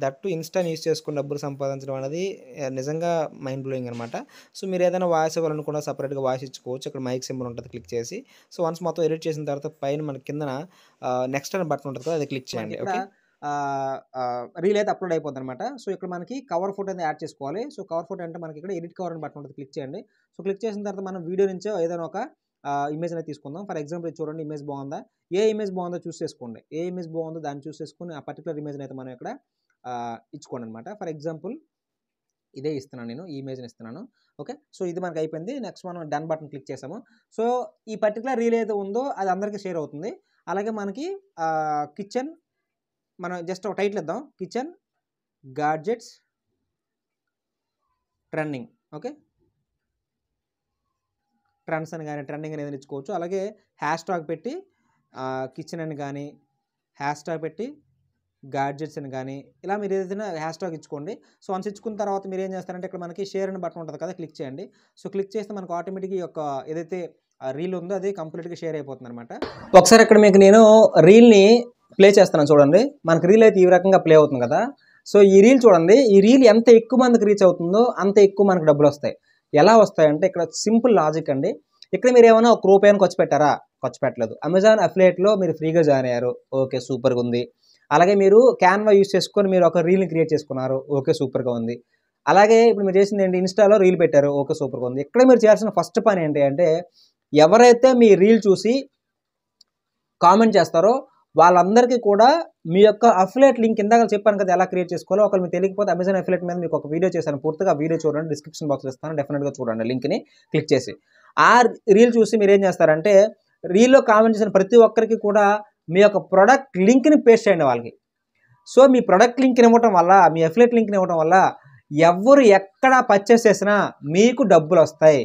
A: దట్టు ఇన్స్టాన్ యూస్ చేసుకుని డబ్బులు సంపాదించడం అనేది నిజంగా మైండ్ బ్లోయింగ్ అనమాట సో మీరు ఏదైనా వాయిస్ ఇవ్వాలనుకున్నా సపరేట్గా వాయిస్ ఇచ్చుకోవచ్చు ఇక్కడ మైక్ సింబల్ ఉంటుంది క్లిక్ చేసి సో వన్స్ మొత్తం ఎడిట్ చేసిన తర్వాత పైన మన కింద నెక్స్ట్ అనే బటన్ ఉంటుంది అది క్లిక్ చేయండి ఓకే రీల్ అయితే అప్లోడ్ అయిపోతుంది అనమాట సో ఇక్కడ మనకి కవర్ ఫోటో అనేది యాడ్ చేసుకోవాలి సో కవర్ ఫోటో అంటే మనకి ఇక్కడ ఎడిట్ కవర్ అని బటన్ ఉంటుంది క్లిక్ చేయండి సో క్లిక్ చేసిన తర్వాత మనం వీడియో నుంచి ఏదైనా ఒక ఇమేజ్ అనేది తీసుకుందాం ఫర్ ఎగ్జాంపుల్ చూడండి ఇమేజ్ బాగుందా ఏ ఇమేజ్ బాగుందో చూస్ చేసుకోండి ఏ ఇమేజ్ బాగుందో దాన్ని చూస్ చేసుకుని ఆ పర్టికులర్ ఇమేజ్ అయితే మనం ఇక్కడ ఇచ్చుకోండి అనమాట ఫర్ ఎగ్జాంపుల్ ఇదే ఇస్తున్నాను నేను ఈ ఇమేజ్ని ఇస్తున్నాను ఓకే సో ఇది మనకు అయిపోయింది నెక్స్ట్ మనం డన్ బటన్ క్లిక్ చేసాము సో ఈ పర్టికులర్ రీల్ ఏదో ఉందో అది అందరికీ షేర్ అవుతుంది అలాగే మనకి కిచెన్ మనం జస్ట్ ఒక టైటిల్ ఇద్దాం kitchen gadgets trending okay trends అని కానీ ట్రెండింగ్ అనేది ఇచ్చుకోవచ్చు అలాగే హ్యాష్ ట్యాగ్ పెట్టి కిచెన్ అని కానీ హ్యాష్ ట్యాగ్ పెట్టి గాడ్జెట్స్ అని కానీ ఇలా మీరు ఏదైనా హ్యాష్ ట్యాగ్ ఇచ్చుకోండి సో వన్స్ ఇచ్చుకున్న తర్వాత మీరు ఏం చేస్తారంటే ఇక్కడ మనకి షేర్ అని బటన్ ఉంటుంది కదా క్లిక్ చేయండి సో క్లిక్ చేస్తే మనకు ఆటోమేటిక్గా యొక్క ఏదైతే రీల్ ఉందో అది కంప్లీట్గా షేర్ అయిపోతుంది అనమాట ఒకసారి ఇక్కడ మీకు నేను రీల్ని ప్లే చేస్తున్నాను చూడండి మనకు రీల్ అయితే ఈ రకంగా ప్లే అవుతుంది కదా సో ఈ రీల్ చూడండి ఈ రీల్ ఎంత ఎక్కువ మందికి రీచ్ అవుతుందో అంత ఎక్కువ మనకు డబ్బులు వస్తాయి ఎలా వస్తాయంటే ఇక్కడ సింపుల్ లాజిక్ అండి ఇక్కడ మీరు ఏమైనా ఒక రూపాయను ఖర్చు పెట్టారా ఖర్చు పెట్టలేదు అమెజాన్ అఫిలేట్లో మీరు ఫ్రీగా జాయిన్ అయ్యారు ఓకే సూపర్గా ఉంది అలాగే మీరు క్యాన్వా యూస్ చేసుకొని మీరు ఒక రీల్ని క్రియేట్ చేసుకున్నారు ఓకే సూపర్గా ఉంది అలాగే ఇప్పుడు మీరు చేసింది ఏంటి ఇన్స్టాలో రీల్ పెట్టారు ఓకే సూపర్గా ఉంది ఇక్కడ మీరు చేయాల్సిన ఫస్ట్ పని ఏంటి అంటే ఎవరైతే మీ రీల్ చూసి కామెంట్ చేస్తారో వాళ్ళందరికీ కూడా మీ యొక్క అఫిలేట్ లింక్ ఇందాక చెప్పాను కదా ఎలా క్రియేట్ చేసుకోవాలో ఒకరు మీకు తెలియకపోతే అమెజాన్ అఫిలేట్ మీద మీకు ఒక వీడియో చేశాను పూర్తిగా వీడియో చూడండి డిస్క్రిప్షన్ బాక్స్ ఇస్తాను డెఫినెట్గా చూడండి లింక్ని క్లిక్ చేసి ఆ రీల్ చూసి మీరు ఏం చేస్తారంటే రీల్లో కామెంట్ చేసిన ప్రతి ఒక్కరికి కూడా మీ యొక్క ప్రొడక్ట్ లింక్ని పేస్ట్ చేయండి వాళ్ళకి సో మీ ప్రొడక్ట్ లింక్ని ఇవ్వటం వల్ల మీ అఫిలేట్ లింక్ని ఇవ్వటం వల్ల ఎవరు ఎక్కడ పర్చేస్ చేసినా మీకు డబ్బులు వస్తాయి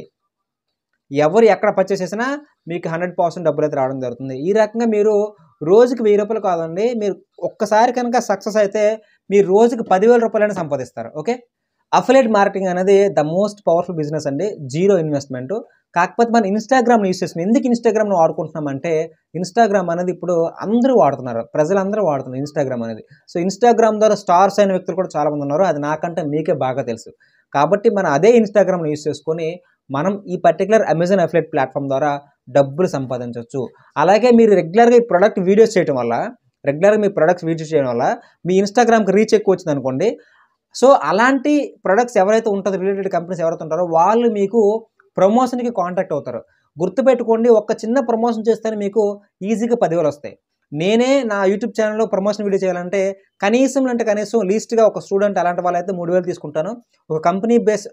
A: ఎవరు ఎక్కడ పర్చేస్ చేసినా మీకు హండ్రెడ్ పర్సెంట్ డబ్బులు అయితే రావడం జరుగుతుంది ఈ రకంగా మీరు రోజుకి వెయ్యి రూపాయలు కాదండి మీరు ఒక్కసారి కనుక సక్సెస్ అయితే మీరు రోజుకి పదివేల రూపాయలైనా సంపాదిస్తారు ఓకే అఫిలేట్ మార్కెటింగ్ అనేది ద మోస్ట్ పవర్ఫుల్ బిజినెస్ అండి జీరో ఇన్వెస్ట్మెంట్ కాకపోతే మనం ఇన్స్టాగ్రామ్ను యూస్ చేస్తున్నాం ఎందుకు ఇన్స్టాగ్రామ్ను వాడుకుంటున్నామంటే ఇన్స్టాగ్రామ్ అనేది ఇప్పుడు అందరూ వాడుతున్నారు ప్రజలందరూ వాడుతున్నారు ఇన్స్టాగ్రామ్ అనేది సో ఇన్స్టాగ్రామ్ ద్వారా స్టార్స్ అయిన వ్యక్తులు కూడా చాలామంది ఉన్నారు అది నాకంటే మీకే బాగా తెలుసు కాబట్టి మనం అదే ఇన్స్టాగ్రామ్ను యూస్ చేసుకొని మనం ఈ పర్టికులర్ అమెజాన్ అఫిలేట్ ప్లాట్ఫామ్ ద్వారా డబ్బులు సంపాదించవచ్చు అలాగే మీరు రెగ్యులర్గా ఈ ప్రోడక్ట్ వీడియోస్ చేయడం వల్ల రెగ్యులర్గా మీ ప్రొడక్ట్స్ వీడియోస్ చేయడం వల్ల మీ ఇన్స్టాగ్రామ్కి రీచ్ ఎక్కువ వచ్చింది అనుకోండి సో అలాంటి ప్రొడక్ట్స్ ఎవరైతే ఉంటుంది రిలేటెడ్ కంపెనీస్ ఎవరైతే ఉంటారో వాళ్ళు మీకు ప్రమోషన్కి కాంటాక్ట్ అవుతారు గుర్తుపెట్టుకోండి ఒక్క చిన్న ప్రమోషన్ చేస్తేనే మీకు ఈజీగా పదివేలు వస్తాయి నేనే నా యూట్యూబ్ ఛానల్లో ప్రమోషన్ వీడియో చేయాలంటే కనీసం అంటే కనీసం లీస్ట్గా ఒక స్టూడెంట్ అలాంటి వాళ్ళైతే మూడు వేలు తీసుకుంటాను ఒక కంపెనీ బేస్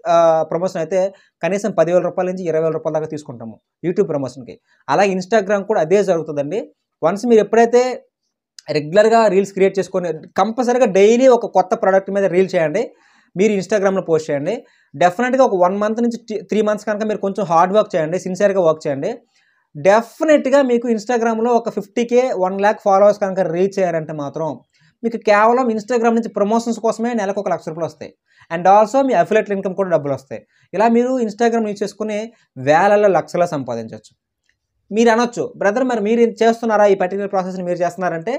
A: ప్రమోషన్ అయితే కనీసం పదివేల రూపాయల నుంచి ఇరవై వేల రూపాయల దాకా తీసుకుంటాము యూట్యూబ్ ప్రమోషన్కి అలాగే ఇన్స్టాగ్రామ్ కూడా అదే జరుగుతుందండి వన్స్ మీరు ఎప్పుడైతే రెగ్యులర్గా రీల్స్ క్రియేట్ చేసుకొని కంపల్సరీగా డైలీ ఒక కొత్త ప్రోడక్ట్ మీద రీల్ చేయండి మీరు ఇన్స్టాగ్రామ్లో పోస్ట్ చేయండి డెఫినెట్గా ఒక వన్ మంత్ నుంచి త్రీ మంత్స్ కనుక మీరు కొంచెం హార్డ్ వర్క్ చేయండి సిన్సియర్గా వర్క్ చేయండి డెఫినెట్గా మీకు ఇన్స్టాగ్రామ్లో ఒక fifty K one lakh followers కనుక రీచ్ అయ్యారంటే మాత్రం మీకు కేవలం ఇన్స్టాగ్రామ్ నుంచి ప్రమోషన్స్ కోసమే నెలకు ఒక లక్ష రూపాయలు వస్తాయి అండ్ ఆల్సో మీ అఫిలేట్ ఇన్కమ్ కూడా డబ్బులు వస్తాయి ఇలా మీరు ఇన్స్టాగ్రామ్ యూజ్ చేసుకుని వేలలో లక్షల సంపాదించవచ్చు మీరు అనొచ్చు బ్రదర్ మరి మీరు చేస్తున్నారా ఈ పర్టికులర్ ప్రాసెస్ని మీరు చేస్తున్నారంటే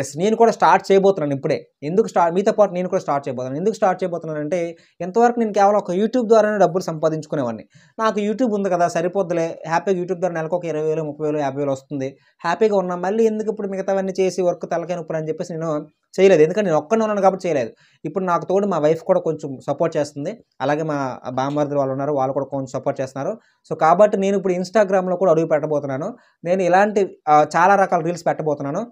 A: ఎస్ నేను కూడా స్టార్ట్ చేయబోతున్నాను ఇప్పుడే ఎందుకు స్టార్ట్ మీతో పాటు నేను కూడా స్టార్ట్ చేయబోతున్నాను ఎందుకు స్టార్ట్ చేయబోతున్నాను అంటే ఎంతవరకు నేను కేవలం ఒక యూట్యూబ్ ద్వారానే డబ్బులు సంపాదించుకునేవాడిని నాకు యూట్యూబ్ ఉంది కదా సరిపోద్దులే హ్యాపీగా యూట్యూబ్ ద్వారా నెలకు ఒక ఇరవై వేలు ముప్పై వేలు యాభై వేలు వస్తుంది హ్యాపీగా ఉన్నా మళ్ళీ ఎందుకు ఇప్పుడు మిగతావన్నీ చేసి వర్క్ ఇప్పుడు అని చెప్పేసి నేను చేయలేదు ఎందుకంటే నేను ఒక్కనే ఉన్నాను కాబట్టి చేయలేదు ఇప్పుడు నాకు తోడు మా వైఫ్ కూడా కొంచెం సపోర్ట్ చేస్తుంది అలాగే మా బామ్మర్దులు వాళ్ళు ఉన్నారు వాళ్ళు కూడా కొంచెం సపోర్ట్ చేస్తున్నారు సో కాబట్టి నేను ఇప్పుడు ఇన్స్టాగ్రామ్లో కూడా అడుగు పెట్టబోతున్నాను నేను ఇలాంటి చాలా రకాల రీల్స్ పెట్టబోతున్నాను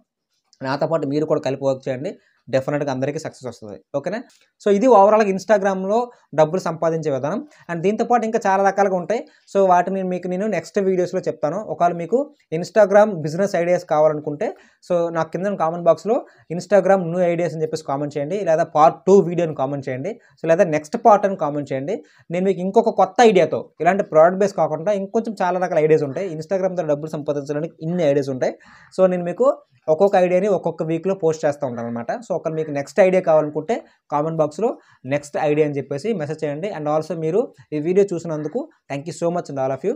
A: నాతో పాటు మీరు కూడా కలిపి వర్క్ చేయండి డెఫినెట్గా అందరికీ సక్సెస్ వస్తుంది ఓకేనా సో ఇది ఓవరాల్గా ఇన్స్టాగ్రామ్లో డబ్బులు సంపాదించే విధానం అండ్ దీంతోపాటు ఇంకా చాలా రకాలుగా ఉంటాయి సో వాటిని మీకు నేను నెక్స్ట్ వీడియోస్లో చెప్తాను ఒకవేళ మీకు ఇన్స్టాగ్రామ్ బిజినెస్ ఐడియాస్ కావాలనుకుంటే సో నాకు కింద కామెంట్ బాక్స్లో ఇన్స్టాగ్రామ్ న్యూ ఐడియాస్ అని చెప్పేసి కామెంట్ చేయండి లేదా పార్ట్ టూ వీడియోని కామెంట్ చేయండి సో లేదా నెక్స్ట్ పార్ట్ అని కామెంట్ చేయండి నేను మీకు ఇంకొక కొత్త ఐడియాతో ఇలాంటి ప్రోడక్ట్ బేస్ కాకుండా ఇంకొంచెం చాలా రకాల ఐడియాస్ ఉంటాయి ద్వారా డబ్బులు సంపాదించడానికి ఇన్ని ఐడియాస్ ఉంటాయి సో నేను మీకు ఒక్కొక్క ఐడియాని ఒక్కొక్క వీక్లో పోస్ట్ చేస్తూ ఉంటాను అనమాట సో ఒక మీకు నెక్స్ట్ ఐడియా కావాలనుకుంటే కామెంట్ బాక్స్లో నెక్స్ట్ ఐడియా అని చెప్పేసి మెసేజ్ చేయండి అండ్ ఆల్సో మీరు ఈ వీడియో చూసినందుకు thank so much and all of you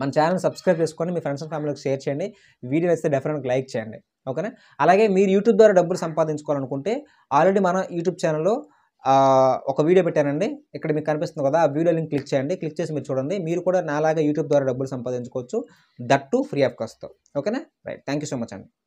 A: మన ఛానల్ సబ్స్క్రైబ్ చేసుకొని మీ ఫ్రెండ్స్ అండ్ ఫ్యామిలీకి షేర్ చేయండి వీడియో వేస్తే డెఫినెట్గా లైక్ చేయండి ఓకేనా అలాగే మీరు యూట్యూబ్ ద్వారా డబ్బులు సంపాదించుకోవాలనుకుంటే ఆల్రెడీ మన యూట్యూబ్ ఛానల్లో ఒక వీడియో పెట్టానండి ఇక్కడ మీకు కనిపిస్తుంది కదా ఆ వీడియో లింక్ క్లిక్ చేయండి క్లిక్ చేసి మీరు చూడండి మీరు కూడా నాలాగా యూట్యూబ్ ద్వారా డబ్బులు సంపాదించుకోవచ్చు దట్ ఫ్రీ ఆఫ్ కాస్ట్తో ఓకేనా రైట్ థ్యాంక్ సో మచ్ అండి